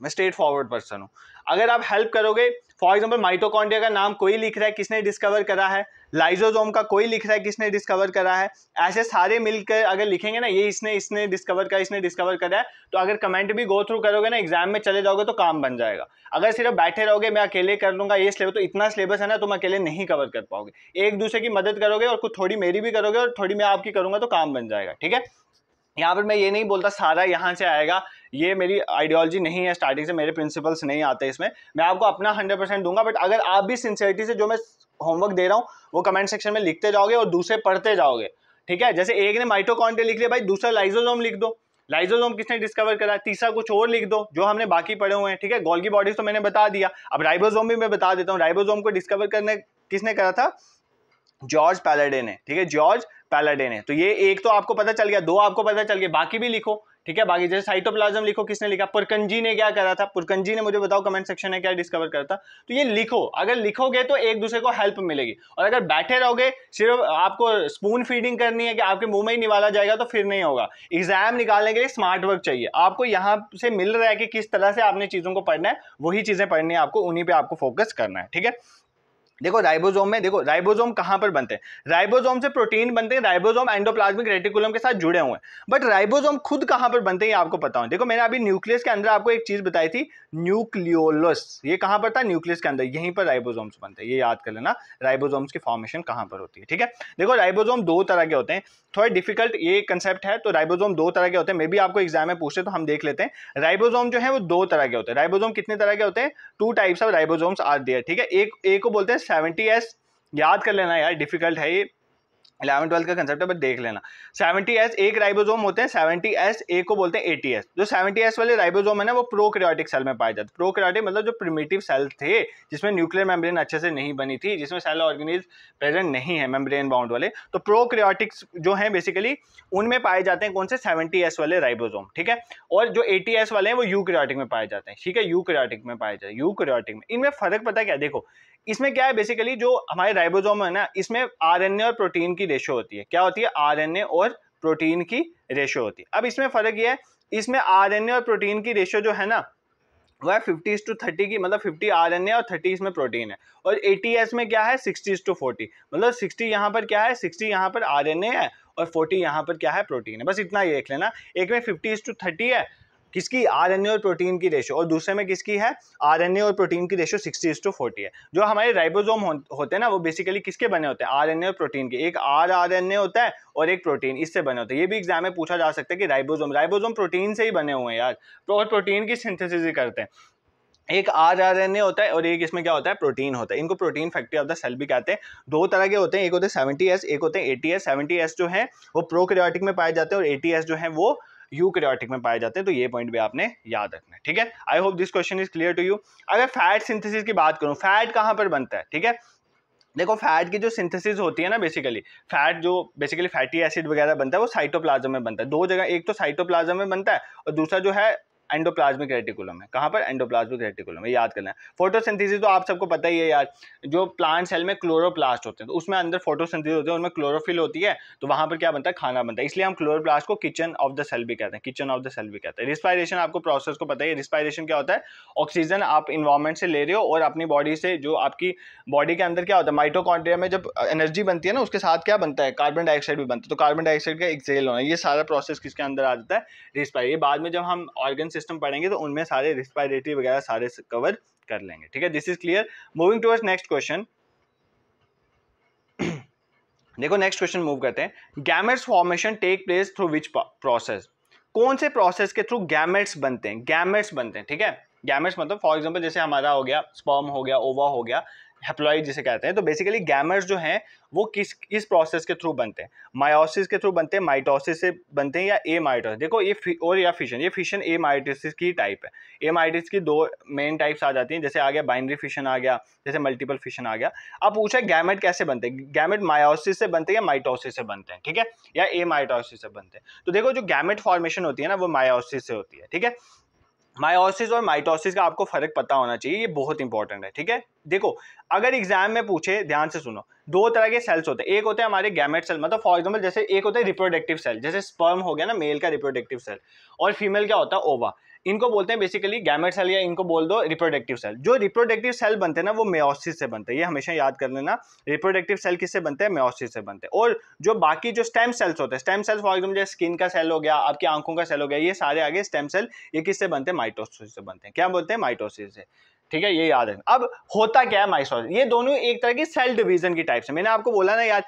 मैं स्ट्रेट फॉरवर्ड पर्सन हूँ अगर आप हेल्प करोगे फॉर एग्जाम्पल माइटोकॉन्ड्रिया का नाम कोई लिख रहा है किसने डिस्कवर करा है लाइजोजोम का कोई लिख रहा है किसने डिस्कवर करा है ऐसे सारे मिलकर अगर लिखेंगे ना ये इसने इसने डिस्कवर करा इसने डिस्कवर करा है तो अगर कमेंट भी गो थ्रू करोगे ना एग्जाम में चले जाओगे तो काम बन जाएगा अगर सिर्फ बैठे रहोगे मैं अकेले कर लूंगा ये सिलेबस तो इतना सिलेबस है ना तुम अकेले नहीं कवर कर पाओगे एक दूसरे की मदद करोगे और कुछ थोड़ी मेरी भी करोगे और थोड़ी मैं आपकी करूंगा तो काम बन जाएगा ठीक है यहाँ पर मैं ये नहीं बोलता सारा यहाँ से आएगा ये मेरी आइडियोलॉजी नहीं है स्टार्टिंग से मेरे प्रिंसिपल्स नहीं आते इसमें मैं आपको अपना हंड्रेड परसेंट दूंगा बट अगर आप भी सिंसियरिटी से जो मैं होमवर्क दे रहा हूँ वो कमेंट सेक्शन में लिखते जाओगे और दूसरे पढ़ते जाओगे ठीक है जैसे एक ने माइटोकॉन्टे लिख लिया भाई दूसरा लाइजोजोम लिख दो लाइजोजोम किसने डिस्कवर करा तीसरा कुछ और लिख दो जो हमने बाकी पढ़े हुए हैं ठीक है गोल्गी बॉडीज तो मैंने बता दिया अब राइबोजोम भी मैं बता देता हूँ राइबोजोम को डिस्कवर करने किसने करा था जॉर्ज पैलाडे ने ठीक है जॉर्ज पैलाडे ने तो ये एक तो आपको पता चल गया दो आपको पता चल गया बाकी भी लिखो ठीक है बाकी जैसे साइटोप्लाज्म लिखो किसने लिखा पुरकंजी ने क्या करा था पुरकंजी ने मुझे बताओ कमेंट सेक्शन में क्या डिस्कवर करा था तो ये लिखो अगर लिखोगे तो एक दूसरे को हेल्प मिलेगी और अगर बैठे रहोगे सिर्फ आपको स्पून फीडिंग करनी है कि आपके मुंह में ही निवाला जाएगा तो फिर नहीं होगा एग्जाम निकालने के लिए स्मार्ट वर्क चाहिए आपको यहाँ से मिल रहा है कि किस तरह से आपने चीज़ों को पढ़ना है वही चीज़ें पढ़नी है आपको उन्हीं पर आपको फोकस करना है ठीक है देखो राइबोसोम में देखो राइबोसोम कहां पर बनते हैं राइबोसोम से प्रोटीन बनते हैं राइबोसोम एंडोप्लाज्मिक रेटिकुलम के साथ जुड़े हुए हैं बट राइबोसोम खुद कहां पर बनते हैं आपको पता हो देखो मैंने अभी न्यूक्लियस के अंदर आपको एक चीज बताई थी न्यूक्लियोलस ये कहां पर था न्यूक्लियस के अंदर यहीं पर राइबोजोम्स बनते हैं ये याद कर लेना राइबोजोम्स की फॉर्मेशन कहां पर होती है ठीक है देखो राइबोजोम दो तरह के होते हैं थोड़े डिफिकल्ट ये कंसेप्ट है तो राइबोजोम दो तरह के होते हैं मे भी आपको एग्जाम में पूछे तो हम देख लेते हैं राइबोजोम जो है वो दो तरह के होते हैं राइबोजोम कितने तरह के होते हैं two types of ribosomes are there ठीक है एक ए को बोलते हैं सेवेंटी एस याद कर लेना यार डिफिकल्ट है ये इलेवन ट्वेल्थ का कंसेप्ट है बट देख लेना सेवेंटी एस एक राइबोजोम होते हैं सेवेंटी एस ए को बोलते हैं एटी एस जो सेवेंटी एस वाले राइबोजोम है ना वो प्रोक्रियोटिक सेल में पाए जाते प्रोक्रियोटिक मतलब जो प्रिमेटिव सेल थे जिसमें न्यूक्लियर मेम्ब्रेन अच्छे से नहीं बनी थी जिसमें सेल ऑर्गेनिज प्रेजेंट नहीं है मेम्ब्रेन बाउंड वाले तो प्रोक्रियोटिक्स जो हैं बेसिकली उनमें पाए जाते हैं कौन से सेवेंटी एस वाले राइबोजोम ठीक है और जो एटी एस वाले हैं वो यूक्रियोटिक में पाए जाते हैं ठीक है यूक्रियोटिक में पाए जाते हैं यूक्रियोटिक में इनमें फर्क पता क्या देखो इसमें क्या है बेसिकली जो हमारे राइबोसोम है ना इसमें आरएनए और प्रोटीन की रेशो होती है क्या होती है आरएनए और प्रोटीन की रेशो होती है अब इसमें फ़र्क यह है इसमें आरएनए और प्रोटीन की रेशो जो है ना वह फिफ्टी टू थर्टी की मतलब फिफ्टी आर एन ए और थर्टी इसमें प्रोटीन है और ए टी एस में क्या है सिक्सटी टू फोर्टी मतलब सिक्सटी यहाँ पर क्या है सिक्सटी यहाँ पर आर एन ए है और फोर्टी यहाँ पर क्या है प्रोटीन है बस इतना ही देख लेना एक में फिफ्टी टू थर्टी है किसकी आरएनए और प्रोटीन की रेशो और दूसरे में किसकी है आरएनए और प्रोटीन की रेशो सिक्सटी टू फोर्टी है जो हमारे राइबोसोम हो, होते हैं ना वो बेसिकली किसके बने होते हैं आरएनए और प्रोटीन के एक आर आरएनए होता है और एक प्रोटीन इससे बने होते हैं ये भी एग्जाम में पूछा जा सकता है कि राइबोसोम राइबोसोम प्रोटीन से ही बने हुए हैं यार तो और प्रोटीन की सिंथेसिस ही करते हैं एक आर आर एन ए होता है और एक इसमें क्या होता है प्रोटीन होता है इनको protein factory of the cell भी कहते हैं दो तरह के होते हैं एक होते हैं सेवेंटी एस एक होते हैं एटी एस सेवेंटी एस जो है वो प्रोक्रियाटिक में पाए जाते हैं और एटी एस जो है वो क्रियाटिक में पाए जाते हैं तो ये पॉइंट भी आपने याद रखना है ठीक है I hope this question is clear to you अगर फैट सिंथेसिस की बात करूँ फैट कहाँ पर बनता है ठीक है देखो फैट की जो सिंथेसिस होती है ना बेसिकली फैट जो बेसिकली फैटी एसिड वगैरह बनता है वो साइटोप्लाज्म में बनता है दो जगह एक तो साइटोप्लाज्म में बनता है और दूसरा जो है एंडोप्लाज्मिक रेटिकुलम है कहाँ पर एंडोप्लाज्मिक रेटिकुलम है याद करना है फोटोसिंथेसिस तो आप सबको पता ही है यार जो प्लांट सेल में क्लोरोप्लास्ट होते हैं तो उसमें अंदर फोटोसिंथेसिस होते हैं उनमें क्लोरोफिल होती है तो वहाँ पर क्या बनता है खाना बनता है इसलिए हम क्लोरोप्लास्ट को किचन ऑफ द सेल भी कहते हैं किचन ऑफ द सेल भी कहते हैं रिस्पायरेशन आपको प्रोसेस को पता ही है रिस्पायरेशन क्या होता है ऑक्सीजन आप इन्वायरमेंट से ले रहे हो और अपनी बॉडी से जो आपकी बॉडी के अंदर क्या होता है माइटोकॉन्ड्रिया में जब एनर्जी बनती है ना उसके साथ क्या बनता है कार्बन डाइऑक्साइड भी बनता है तो कार्बन डाइऑक्साइड का एक्सेल होना ये सारा प्रोसेस किसके अंदर आ जाता है रिस्पायर ये बाद में जब हम ऑर्गन सिस्टम पढ़ेंगे तो उनमें सारे रिस्पायरेटरी वगैरह सारे कवर कर लेंगे ठीक है this is clear moving towards next question देखो नेक्स्ट क्वेश्चन मूव करते हैं gametes formation take place through which process कौन से प्रोसेस के थ्रू गैमेट्स बनते हैं गैमेट्स बनते हैं ठीक है गैमेट्स मतलब फॉर एग्जांपल जैसे हमारा हो गया स्पर्म हो गया ओवा हो गया हेप्लॉइड जिसे कहते हैं तो बेसिकली गैमर्स जो हैं वो किस किस प्रोसेस के थ्रू बनते हैं मायोसिस के थ्रू बनते हैं माइटोसिस से बनते हैं या ए माइटोसिस देखो ये और या फिशन ये फिशन ए माइटोसिस की टाइप है ए माइटिस की दो मेन टाइप्स आ जाती हैं जैसे आ गया बाइनरी फिशन आ गया जैसे मल्टीपल फिशन आ गया अब पूछा गैमेट कैसे बनते हैं गैमेट मायोसिस से बनते हैं या माइटोसिस से बनते हैं ठीक है या ए माइटोसिस से बनते हैं तो देखो जो गैमेट फॉर्मेशन होती है ना वो मायोसिस से होती है ठीक है मायोसिस और माइटोसिस का आपको फर्क पता होना चाहिए ये बहुत इंपॉर्टेंट है ठीक है देखो अगर एग्जाम में पूछे ध्यान से सुनो दो तरह के सेल्स होते हैं एक होते हैं हमारे गैमेट सेल मतलब फॉर एग्जाम्पल जैसे एक होता है रिप्रोडक्टिव सेल जैसे स्पर्म हो गया ना मेल का रिप्रोडक्टिव सेल और फीमेल क्या होता है ओवा इनको बोलते हैं बेसिकली गैमेट सेल या इनको बोल दो रिप्रोडक्टिव सेल जो रिप्रोडक्टिव सेल बनते हैं ना वो मेओसिस से बनते हैं ये हमेशा याद कर लेना रिप्रोडक्टिव सेल किससे बनते हैं मेओसिस से बनते हैं और जो बाकी जो स्टेम सेल्स होते हैं stem cells for example skin का सेल हो गया आपकी आंखों का सेल हो गया ये सारे आगे स्टेम सेल ये किससे बनते हैं माइटोसिस से बनते हैं क्या बोलते हैं माइटोसिस से ठीक है ये याद है अब होता क्या है माइटोसिस ये दोनों एक तरह की सेल डिवीजन की टाइप से मैंने आपको बोला ना यार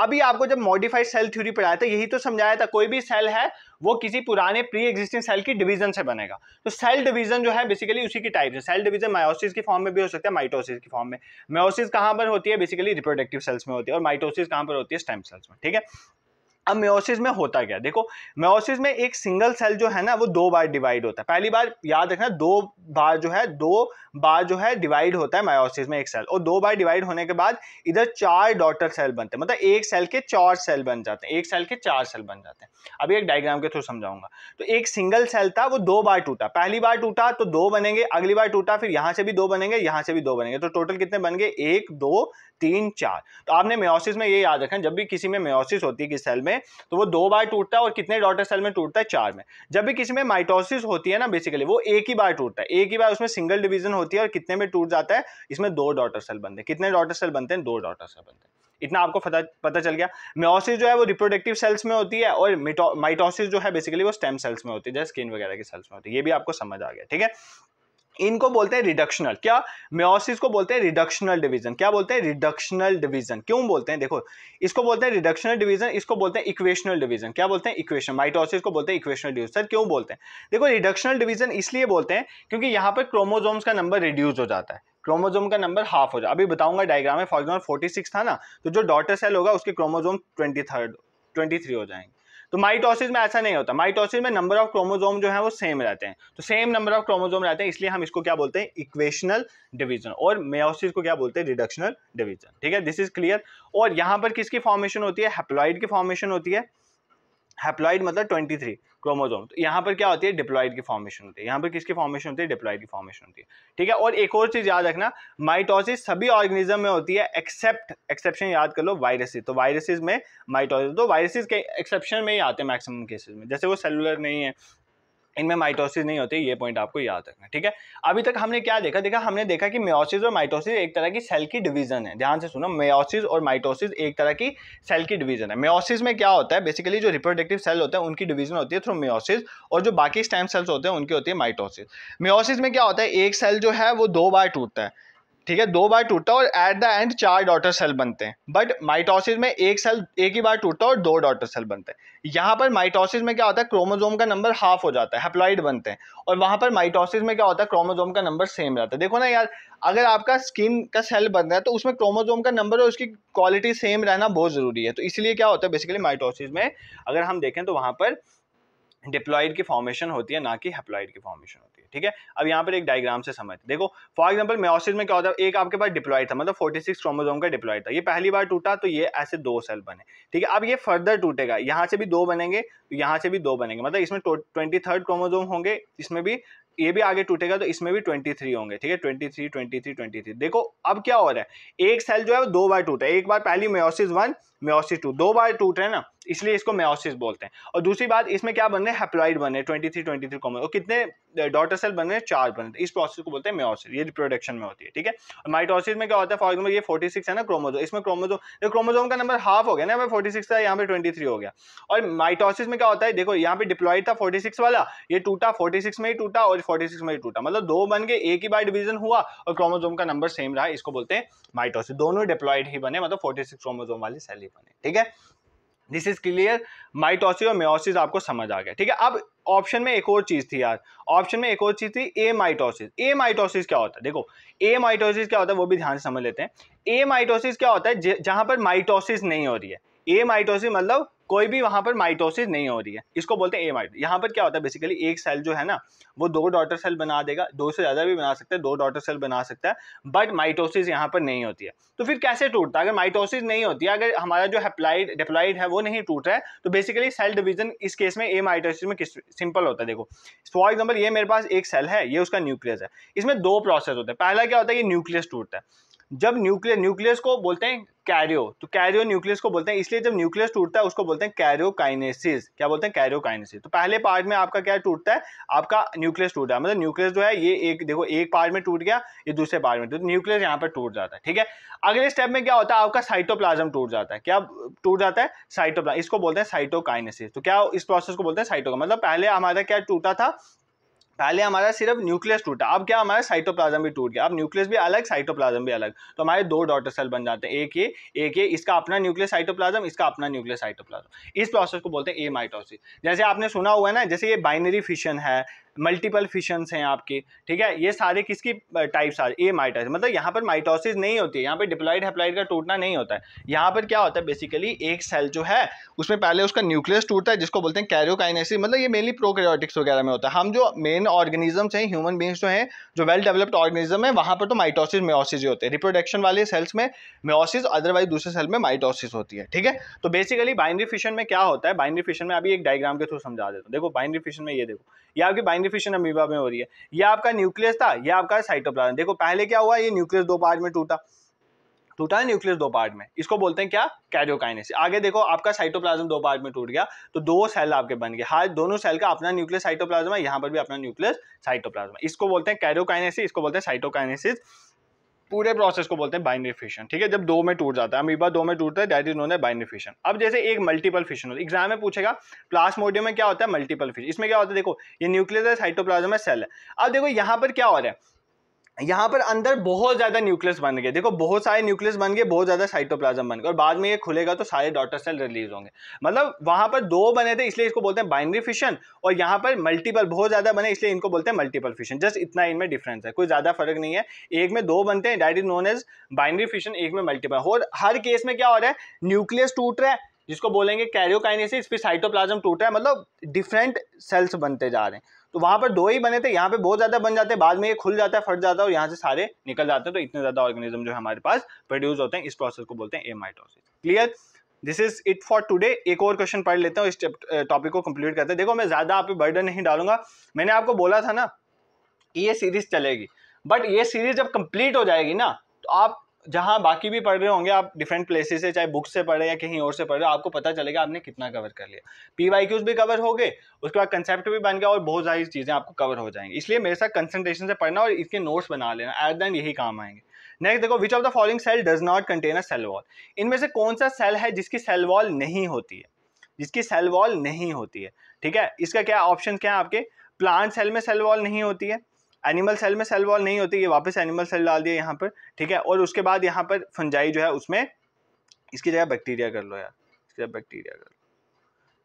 अभी आपको जब मॉडिफाइड सेल थ्योरी पढ़ाया था यही तो समझाया था कोई भी सेल है वो किसी पुराने प्री एग्जिस्टिंग सेल की डिवीजन से बनेगा तो सेल डिवीजन जो है बेसिकली उसी की टाइप है सेल डिवीजन मायोसिस की फॉर्म में भी हो सकता है माइटोसिस की फॉर्म में मायोसिस कहां पर होती है बेसिकली रिप्रोडक्टिव सेल्स में होती है और माइटोसिस कहां पर होती है स्टेम सेल्स में ठीक है अब मेयोसिस में होता क्या देखो मेयोसिस में एक सिंगल सेल जो है ना वो दो बार डिवाइड होता है पहली बार याद रखना दो बार जो है दो बार जो है डिवाइड होता है मायोसिस में एक सेल और दो बार डिवाइड होने के बाद इधर चार डॉटर सेल बनते हैं मतलब एक सेल के चार सेल बन जाते हैं एक सेल के चार सेल बन जाते हैं अभी एक डायग्राम के थ्रू समझाऊंगा तो एक सिंगल सेल था वो दो बार टूटा पहली बार टूटा तो दो बनेंगे अगली बार टूटा फिर यहाँ से भी दो बनेंगे यहाँ से भी दो बनेंगे तो टोटल कितने बन गए एक दो तीन चार तो आपने मेयोसिस में ये याद रखना जब भी किसी में मेयोसिस होती है किस सेल में तो वो दो बार टूटता है और कितने डॉटर सेल में टूटता है चार में जब भी किसी में माइटोसिस होती है ना बेसिकली वो एक ही बार टूटता है एक ही बार उसमें सिंगल डिवीजन होती है और कितने में टूट जाता है इसमें दो डॉटर सेल बनते हैं कितने डॉटर सेल बनते हैं दो डॉटर सेल बनते हैं इतना आपको पता पता चल गया मेयोसिस जो है वो रिप्रोडक्टिव सेल्स में होती है और माइटोसिस जो है बेसिकली वो स्टेम सेल्स में होती है जैसे स्किन वगैरह के सेल्स में होती है ये भी आपको समझ आ गया ठीक है इनको बोलते हैं रिडक्शनल क्या म्योसिस को बोलते हैं रिडक्शनल डिवीजन क्या बोलते हैं रिडक्शनल डिवीजन क्यों बोलते हैं देखो इसको बोलते हैं रिडक्शनल डिवीजन इसको बोलते हैं इक्वेशनल डिवीजन क्या बोलते हैं इक्वेशन माइटोसिस को बोलते हैं इक्वेशनल डिवीजन सर क्यों बोलते हैं देखो रिडक्शनल डिवीजन इसलिए बोलते हैं क्योंकि यहाँ पर क्रोमोजोम्स का नंबर रिड्यूस हो जाता है क्रोमोजोम का नंबर हाफ हो जाए अभी बताऊंगा डायग्राम में फॉर एग्जाम्पल फोर्टी सिक्स था ना तो जो डॉटर सेल होगा उसके chromosome twenty third twenty three हो जाएंगे तो माइटोसिस में ऐसा नहीं होता माइटोसिस में नंबर ऑफ क्रोमोजोम जो है वो सेम रहते हैं तो सेम नंबर ऑफ क्रोमोजोम रहते हैं इसलिए हम इसको क्या बोलते हैं इक्वेशनल डिवीजन और मेयोसिस को क्या बोलते हैं रिडक्शनल डिवीजन ठीक है दिस इज क्लियर और यहां पर किसकी फॉर्मेशन होती है हेप्लॉइड की फॉर्मेशन होती है हेप्लॉइड मतलब ट्वेंटी थ्री क्रोमोजोम तो यहाँ पर क्या होती है डिप्लॉइड की फॉर्मेशन होती है यहाँ पर किसकी फॉर्मेशन होती है डिप्लॉइड की फॉर्मेशन होती है ठीक है और एक और चीज़ याद रखना माइटोसिस सभी ऑर्गेनिज्म में होती है एक्सेप्ट एक्सेप्शन याद कर लो वायरसेस तो वायरसेस में माइटोसिस तो वायरसेस के एक्सेप्शन में ही आते हैं मैक्सिमम केसेज में जैसे वो सेलुलर नहीं है इनमें माइटोसिस नहीं होती ये पॉइंट आपको याद रखना ठीक है अभी तक हमने क्या देखा देखा हमने देखा कि मेयोसिस और माइटोसिस एक तरह की सेल की डिवीजन है ध्यान से सुनो मेयोसिस और माइटोसिस एक तरह की सेल की डिवीजन है मेयोसिस में क्या होता है बेसिकली जो रिप्रोडक्टिव सेल होते हैं उनकी डिवीजन होती है थ्रू मेयोसिस और जो बाकी स्टेम सेल्स होते हैं उनकी होती है माइटोसिस मेयोसिस में क्या होता है एक सेल जो है वो दो बार टूटता है ठीक है दो बार टूटता और एट द एंड चार डॉटर सेल बनते हैं बट माइटोसिस में एक सेल एक ही बार टूटता और दो डॉटर सेल बनते हैं यहाँ पर माइटोसिस में क्या होता है क्रोमोजोम का नंबर हाफ हो जाता है हेप्लॉइड बनते हैं और वहाँ पर माइटोसिस में क्या होता है क्रोमोजोम का नंबर सेम रहता है देखो ना यार अगर आपका स्किन का सेल बन रहा है तो उसमें क्रोमोजोम का नंबर और उसकी क्वालिटी सेम रहना बहुत ज़रूरी है तो इसलिए क्या होता है बेसिकली माइटोसिस में अगर हम देखें तो वहाँ पर डिप्लॉइड की फॉर्मेशन होती है ना कि हेप्लॉइड की फॉर्मेशन होती है ठीक है अब यहाँ पर एक डायग्राम से समझ देखो फॉर एग्जाम्पल मेसिस में क्या होता है एक आपके पास डिप्लॉयड था मतलब फोर्टी सिक्स क्रोमोजोम का डिप्लॉय था ये पहली बार टूटा तो ये ऐसे दो सेल बने ठीक है अब ये फर्दर टूटेगा यहाँ से भी दो बनेंगे तो यहाँ से भी दो बनेंगे मतलब इसमें ट्वेंटी थर्ड क्रोमोजोम होंगे इसमें भी ये भी आगे टूटेगा तो इसमें भी 23 होंगे ठीक है 23 23 23 देखो अब क्या हो रहा है एक सेल जो है वो दो बार टूटा है एक बार पहली मेयोसिस वन मेोसिस टू दो बार टूट रहे हैं ना इसलिए इसको मेोसिस बोलते हैं और दूसरी बात इसमें क्या बन रहे हैं हेप्लॉइड बन रहे हैं twenty three twenty three common और कितने डॉटर सेल बन रहे हैं चार बन रहे इस प्रोसेस को बोलते हैं मेोसिस ये रिप्रोडक्शन में होती है ठीक है और माइटोसिस में क्या होता है फॉर एग्जाम्पल ये फोर्टी सिक्स है ना क्रोमोजो इसमें क्रोमोजो क्रोमोजोम का नंबर हाफ हो गया ना फोर्टी सिक्स था यहाँ पे ट्वेंटी थ्री हो गया और माइटोसिस में क्या होता है देखो यहाँ पे डिप्लॉइड था फोर्टी सिक्स वाला ये टूटा फोर्टी सिक्स में ही टूटा और फोर्टी सिक्स में ही टूटा मतलब दो बन के एक ही बार डिवीजन हुआ और क्रोमोजोम का नंबर सेम रहा इसको बोलते हैं माइटोसिस दोनों डिप्लॉइड ही बने मतलब फोर्टी सिक्स क्रोमोजोम वाली सेल ही बने ठीक है दिस इज क्लियर माइटोसिस और मेोसिस आपको समझ आ गया ठीक है अब ऑप्शन में एक और चीज थी यार ऑप्शन में एक और चीज थी ए माइटोसिस ए माइटोसिस क्या होता है देखो ए माइटोसिस क्या होता है वो भी ध्यान से समझ लेते हैं ए माइटोसिस क्या होता है जहां पर माइटोसिस नहीं हो रही है ए माइटोसिस मतलब कोई भी वहाँ पर माइटोसिस नहीं हो रही है इसको बोलते हैं ए माइट यहाँ पर क्या होता है बेसिकली एक सेल जो है ना वो दो डॉटर सेल बना देगा दो से ज़्यादा भी बना सकता है दो डॉटर सेल बना सकता है बट माइटोसिस यहाँ पर नहीं होती है तो फिर कैसे टूटता है अगर माइटोसिस नहीं होती है अगर हमारा जो हेप्लाइड डेप्लाइड है वो नहीं टूट रहा है तो बेसिकली सेल डिवीजन इस केस में ए माइटोसिस में सिंपल होता है देखो फॉर एग्जाम्पल ये मेरे पास एक सेल है ये उसका न्यूक्लियस है इसमें दो प्रोसेस होते हैं पहला क्या होता है ये न्यूक्लियस टूटता है जब न्यूक्लियर न्यूक्लियस को बोलते हैं कैरियो तो कैरियो न्यूक्लियस को बोलते हैं इसलिए जब न्यूक्लियस टूटता है उसको बोलते हैं कैरियोकाइनेसिस क्या बोलते हैं कैरियोकाइनेसिस तो पहले पार्ट में आपका क्या टूटता है आपका न्यूक्लियस टूट है मतलब न्यूक्लियस जो है ये एक देखो एक पार्ट में टूट गया ये दूसरे पार्ट में टूट न्यूक्लियस यहाँ पर टूट जाता है ठीक है अगले स्टेप में क्या होता है आपका साइटोप्लाज्म टूट जाता है क्या टूट जाता है साइटोप्लाज्म इसको बोलते हैं साइटोकाइनेसिस तो क्या इस प्रोसेस को बोलते हैं साइटो मतलब पहले हमारा क्या टूटा था पहले हमारा सिर्फ न्यूक्लियस टूटा अब क्या हमारा साइटोप्लाज्म भी टूट गया अब न्यूक्लियस भी अलग साइटोप्लाज्म भी अलग तो हमारे दो डॉटर सेल बन जाते हैं एक ये एक ये इसका अपना न्यूक्लियस साइटोप्लाज्म इसका अपना न्यूक्लियस साइटोप्लाज्म इस प्रोसेस को बोलते हैं ए माइटोसिस जैसे आपने सुना हुआ है ना जैसे ये बाइनरी फिशन है मल्टीपल फिशंस हैं आपके ठीक है ये सारे किसकी टाइप्स आ ए माइटोसिस मतलब यहाँ पर माइटोसिस नहीं होती है यहाँ पर डिप्लॉइड हेप्लाइड का टूटना नहीं होता है यहाँ पर क्या होता है बेसिकली एक सेल जो है उसमें पहले उसका न्यूक्लियस टूटता है जिसको बोलते हैं कैरियोकाइनेसिस मतलब ये मेनली प्रोकैरियोटिक्स वगैरह में होता है हम जो मेन ऑर्गेनिजम्स हैं ह्यूमन बींग्स जो हैं जो वेल डेवलप्ड ऑर्गेनिज्म है वहाँ पर तो माइटोसिस मेोसिस होते हैं रिप्रोडक्शन वाले सेल्स में मेोसिस अदरवाइज दूसरे सेल में माइटोसिस होती है ठीक है तो बेसिकली बाइनरी फिशन में क्या होता है बाइनरी फिशन में अभी एक डायग्राम के थ्रू समझा देता हूँ देखो बाइनरी फिशन में ये देखो ये आपकी मैग्निफिकेशन अमीबा में हो रही है यह आपका न्यूक्लियस था यह आपका साइटोप्लाज्म देखो पहले क्या हुआ ये न्यूक्लियस दो पार्ट में टूटा टूटा है न्यूक्लियस दो पार्ट में इसको बोलते हैं क्या कैरियोकाइनेस आगे देखो आपका साइटोप्लाज्म दो पार्ट में टूट गया तो दो सेल आपके बन गए हाँ दोनों सेल का अपना न्यूक्लियस साइटोप्लाज्म है यहाँ पर भी अपना न्यूक्लियस साइटोप्लाज्म इसको बोलते हैं कैरियोकाइनेसिस इसको बोलते हैं साइटोकाइनेसिस पूरे प्रोसेस को बोलते हैं बाइनरी फिशन ठीक है जब दो में टूट जाता है अमीबा दो में टूटता है दैट इज नोन है बाइनरी फिशन अब जैसे एक मल्टीपल फिशन होता है एग्जाम में पूछेगा प्लास्मोडियम में क्या होता है मल्टीपल फिशन इसमें क्या होता है देखो ये न्यूक्लियर है साइटोप्लाज्म है सेल है अब देखो यहाँ पर क्या हो रहा है यहाँ पर अंदर बहुत ज़्यादा न्यूक्लियस बन गए देखो बहुत सारे न्यूक्लियस बन गए बहुत ज़्यादा साइटोप्लाज्म बन गए और बाद में ये खुलेगा तो सारे डॉटर सेल रिलीज होंगे मतलब वहाँ पर दो बने थे इसलिए इसको बोलते हैं बाइनरी फिशन और यहाँ पर मल्टीपल बहुत ज़्यादा बने इसलिए इनको बोलते हैं मल्टीपल फिशन जस्ट इतना इनमें डिफरेंस है कोई ज़्यादा फर्क नहीं है एक में दो बनते हैं that is known as binary fission एक में मल्टीपल और हर केस में क्या हो रहा है न्यूक्लियस टूट रहा है जिसको बोलेंगे कैरियोकाइनेसिस फिर साइटोप्लाज्म टूट रहा है मतलब डिफरेंट सेल्स बनते जा रहे हैं तो वहां पर दो ही बने थे यहाँ पे बहुत ज़्यादा बन जाते हैं बाद में ये खुल जाता है फट जाता है और यहाँ से सारे निकल जाते हैं तो इतने ज़्यादा ऑर्गेनिज्म जो हमारे पास प्रोड्यूस होते हैं इस प्रोसेस को बोलते हैं amitosis clear this is it for today एक और क्वेश्चन पढ़ लेते हूँ इस टॉपिक को कंप्लीट करते हैं देखो मैं ज़्यादा आप बर्डन नहीं डालूंगा मैंने आपको बोला था ना कि ये सीरीज चलेगी बट ये सीरीज जब कंप्लीट हो जाएगी ना तो आप जहाँ बाकी भी पढ़ रहे होंगे आप डिफरेंट प्लेसेस से चाहे बुक से पढ़े या कहीं और से पढ़ रहे हो आपको पता चलेगा आपने कितना कवर कर लिया पी वाई क्यूज भी कवर हो गए उसके बाद कंसेप्ट भी बन गया और बहुत सारी चीज़ें आपको कवर हो जाएंगी इसलिए मेरे साथ कंसनट्रेशन से पढ़ना और इसके नोट्स बना लेना एट देन यही काम आएंगे नेक्स्ट देखो which of the following cell does not contain a cell wall इनमें से कौन सा सेल है जिसकी सेल वॉल नहीं होती है जिसकी सेल वॉल नहीं होती है ठीक है इसका क्या ऑप्शन क्या है आपके प्लांट सेल में सेल वॉल नहीं होती है एनिमल सेल में सेल वॉल नहीं होती ये वापस एनिमल सेल डाल दिया यहाँ पर ठीक है और उसके बाद यहाँ पर फंजाई जो है उसमें इसकी जगह बैक्टीरिया कर लो यार इसकी जगह बैक्टीरिया कर लो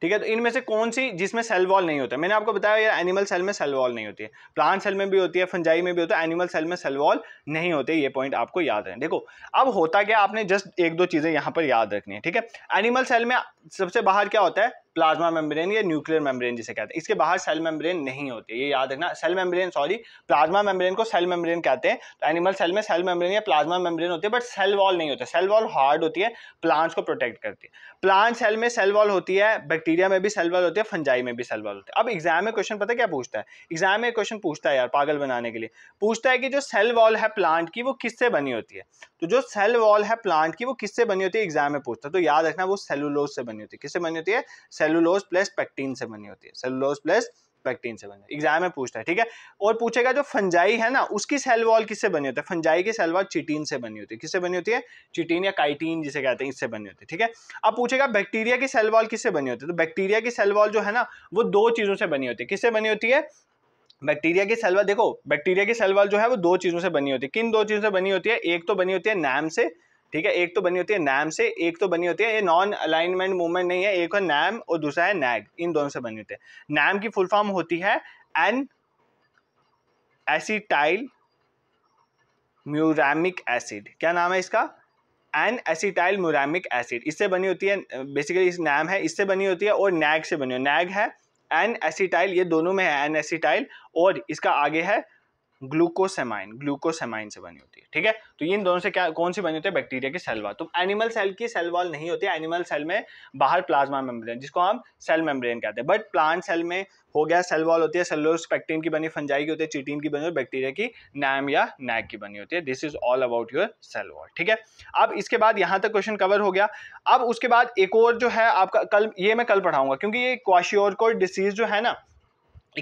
ठीक है तो इनमें से कौन सी जिसमें सेल वॉल नहीं होता मैंने आपको बताया यार एनिमल सेल में सेल वॉल नहीं होती है प्लांट सेल में भी होती है फंजाई में भी होता है एनिमल सेल में सेल वॉल नहीं होते ये पॉइंट आपको याद रहे देखो अब होता क्या आपने जस्ट एक दो चीज़ें यहाँ पर याद रखनी है ठीक है एनिमल सेल में सबसे बाहर क्या होता है प्लाज्मा मेम्ब्रेन या न्यूक्लियर मेम्ब्रेन जिसे कहते हैं इसके बाहर सेल मेम्ब्रेन नहीं होती है ये याद रखना cell membrane sorry plasma membrane को सेल मेम्ब्रेन कहते हैं तो एनिमल सेल में सेल मेम्ब्रेन या प्लाज्मा मेम्ब्रेन होती है बट सेल वॉल नहीं होता सेल वॉल हार्ड होती है प्लांट्स को प्रोटेक्ट करती है प्लांट सेल में सेल वॉल होती है बैक्टीरिया में भी सेल वॉल होती है फंजाई में भी सेल वॉल होती है अब एग्जाम में क्वेश्चन पता क्या पूछता है एग्जाम में क्वेश्चन पूछता है यार पागल बनाने के लिए पूछता है कि जो सेल वॉल है प्लांट की वो किससे बनी होती है तो जो सेल वॉल है प्लांट की वो किससे बनी होती है एग्जाम में पूछता है तो याद रखना वो सेलुलोज से बनी होती है किससे बनी होती है सेलुलोज प्लस पैक्टीन से बनी होती है सेलुलोज प्लस पैक्टीन से बनी होती एग्जाम में पूछता है ठीक है और पूछेगा जो फंजाई है ना उसकी सेल वॉल किससे बनी होती है फंजाई की सेल वॉल चिटीन से बनी होती है किससे बनी होती है चिटीन या काइटीन जिसे कहते हैं इससे बनी होती है ठीक है अब पूछेगा बैक्टीरिया की सेल वॉल किससे बनी होती है तो बैक्टीरिया की सेल वॉल जो है ना वो दो चीज़ों से बनी होती है किससे बनी होती है बैक्टीरिया की सेलवाल देखो बैक्टीरिया की सेलवाल जो है वो दो चीज़ों से बनी होती है किन दो चीज़ों से बनी होती है एक तो बनी होती है नैम से ठीक है एक तो बनी होती है नैम से एक तो बनी होती है ये नॉन अलाइनमेंट मूवमेंट नहीं है एक है नैम और दूसरा है नैग इन दोनों से बनी होती है नैम की फुल फॉर्म होती है एन एसीटाइल म्यूरामिक एसिड क्या नाम है इसका एन एसीटाइल म्यूरामिक एसिड इससे बनी होती है बेसिकली इस नैम है इससे बनी होती है और नैग से बनी हो नैग है एन एसिटाइल ये दोनों में है एन एसीटाइल और इसका आगे है ग्लूकोसेमाइन ग्लूकोसेमाइन से बनी होती है ठीक है तो ये इन दोनों से क्या कौन सी बनी होती है बैक्टीरिया की सेल वॉल तो एनिमल सेल की सेल वॉल नहीं होती एनिमल सेल में बाहर प्लाज्मा मेम्ब्रेन जिसको हम सेल मेम्ब्रेन कहते हैं बट प्लांट सेल में हो गया सेल वॉल होती है सेलोस पेक्टिन की बनी फंजाई की होती है चिटीन की बनी और बैक्टीरिया की नैम या नैक की बनी होती है this is all about your cell wall ठीक है अब इसके बाद यहाँ तक क्वेश्चन कवर हो गया अब उसके बाद एक और जो है आपका कल ये मैं कल पढ़ाऊंगा क्योंकि ये क्वाशियोरकोर डिसीज जो है ना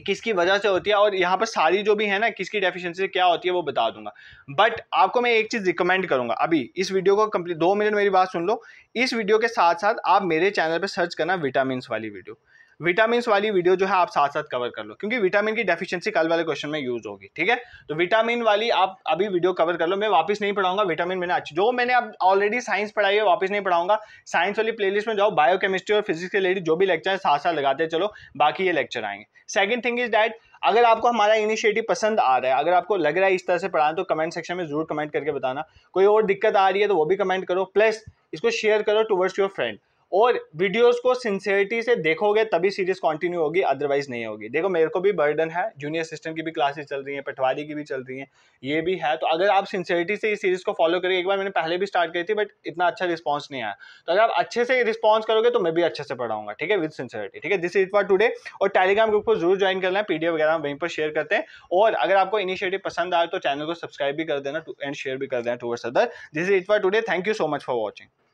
किसकी वजह से होती है और यहाँ पर सारी जो भी है ना किसकी डेफिशिएंसी क्या होती है वो बता दूंगा बट आपको मैं एक चीज़ रिकमेंड करूंगा अभी इस वीडियो को कंप्लीट दो मिनट मेरी बात सुन लो इस वीडियो के साथ साथ आप मेरे चैनल पर सर्च करना विटामिन वाली वीडियो विटामिन वाली वीडियो जो है आप साथ साथ कवर कर लो क्योंकि विटामिन की डेफिशिएंसी कल वाले क्वेश्चन में यूज होगी ठीक है तो विटामिन वाली आप अभी वीडियो कवर कर लो मैं वापस नहीं पढ़ाऊंगा विटामिन मैंने अच्छी जो मैंने अब ऑलरेडी साइंस पढ़ाई है वापस नहीं पढ़ाऊंगा साइंस वाली प्ले में जाओ बायोकेमिस्ट्री और फिजिक्स के रिलेटेड जो भी लेक्चर है साथ साथ लगाते चलो बाकी ये लेक्चर आएंगे सेकंड थिंग इज डैट अगर आपको हमारा इनिशिएटिव पसंद आ रहा है अगर आपको लग रहा है इस तरह से पढ़ाना तो कमेंट सेक्शन में जरूर कमेंट करके बताना कोई और दिक्कत आ रही है तो वो भी कमेंट करो प्लस इसको शेयर करो टुवर्ड्स योर फ्रेंड और वीडियोस को सिंसियरिटी से देखोगे तभी सीरीज कंटिन्यू होगी अदरवाइज नहीं होगी देखो मेरे को भी बर्डन है जूनियर असिस्टेंट की भी क्लासेस चल रही हैं पटवारी की भी चल रही हैं ये भी है तो अगर आप सिंसियरिटी से इस सीरीज को फॉलो करेंगे एक बार मैंने पहले भी स्टार्ट करी थी बट इतना अच्छा रिस्पॉन्स नहीं आया तो अगर आप अच्छे से रिस्पॉन्स करोगे तो मैं भी अच्छे से पढ़ाऊंगा ठीक है विद सिंसियरिटी ठीक है दिस इज फॉर टूडे और टेलीग्राम ग्रुप को जरूर ज्वाइन करना है पीडीएफ वगैरह हम वहीं पर शेयर करते हैं और अगर आपको इनिशिएटिव पसंद आए तो चैनल को सब्सक्राइब भी कर देना एंड शेयर भी कर देना towards other this is for today thank you so much for watching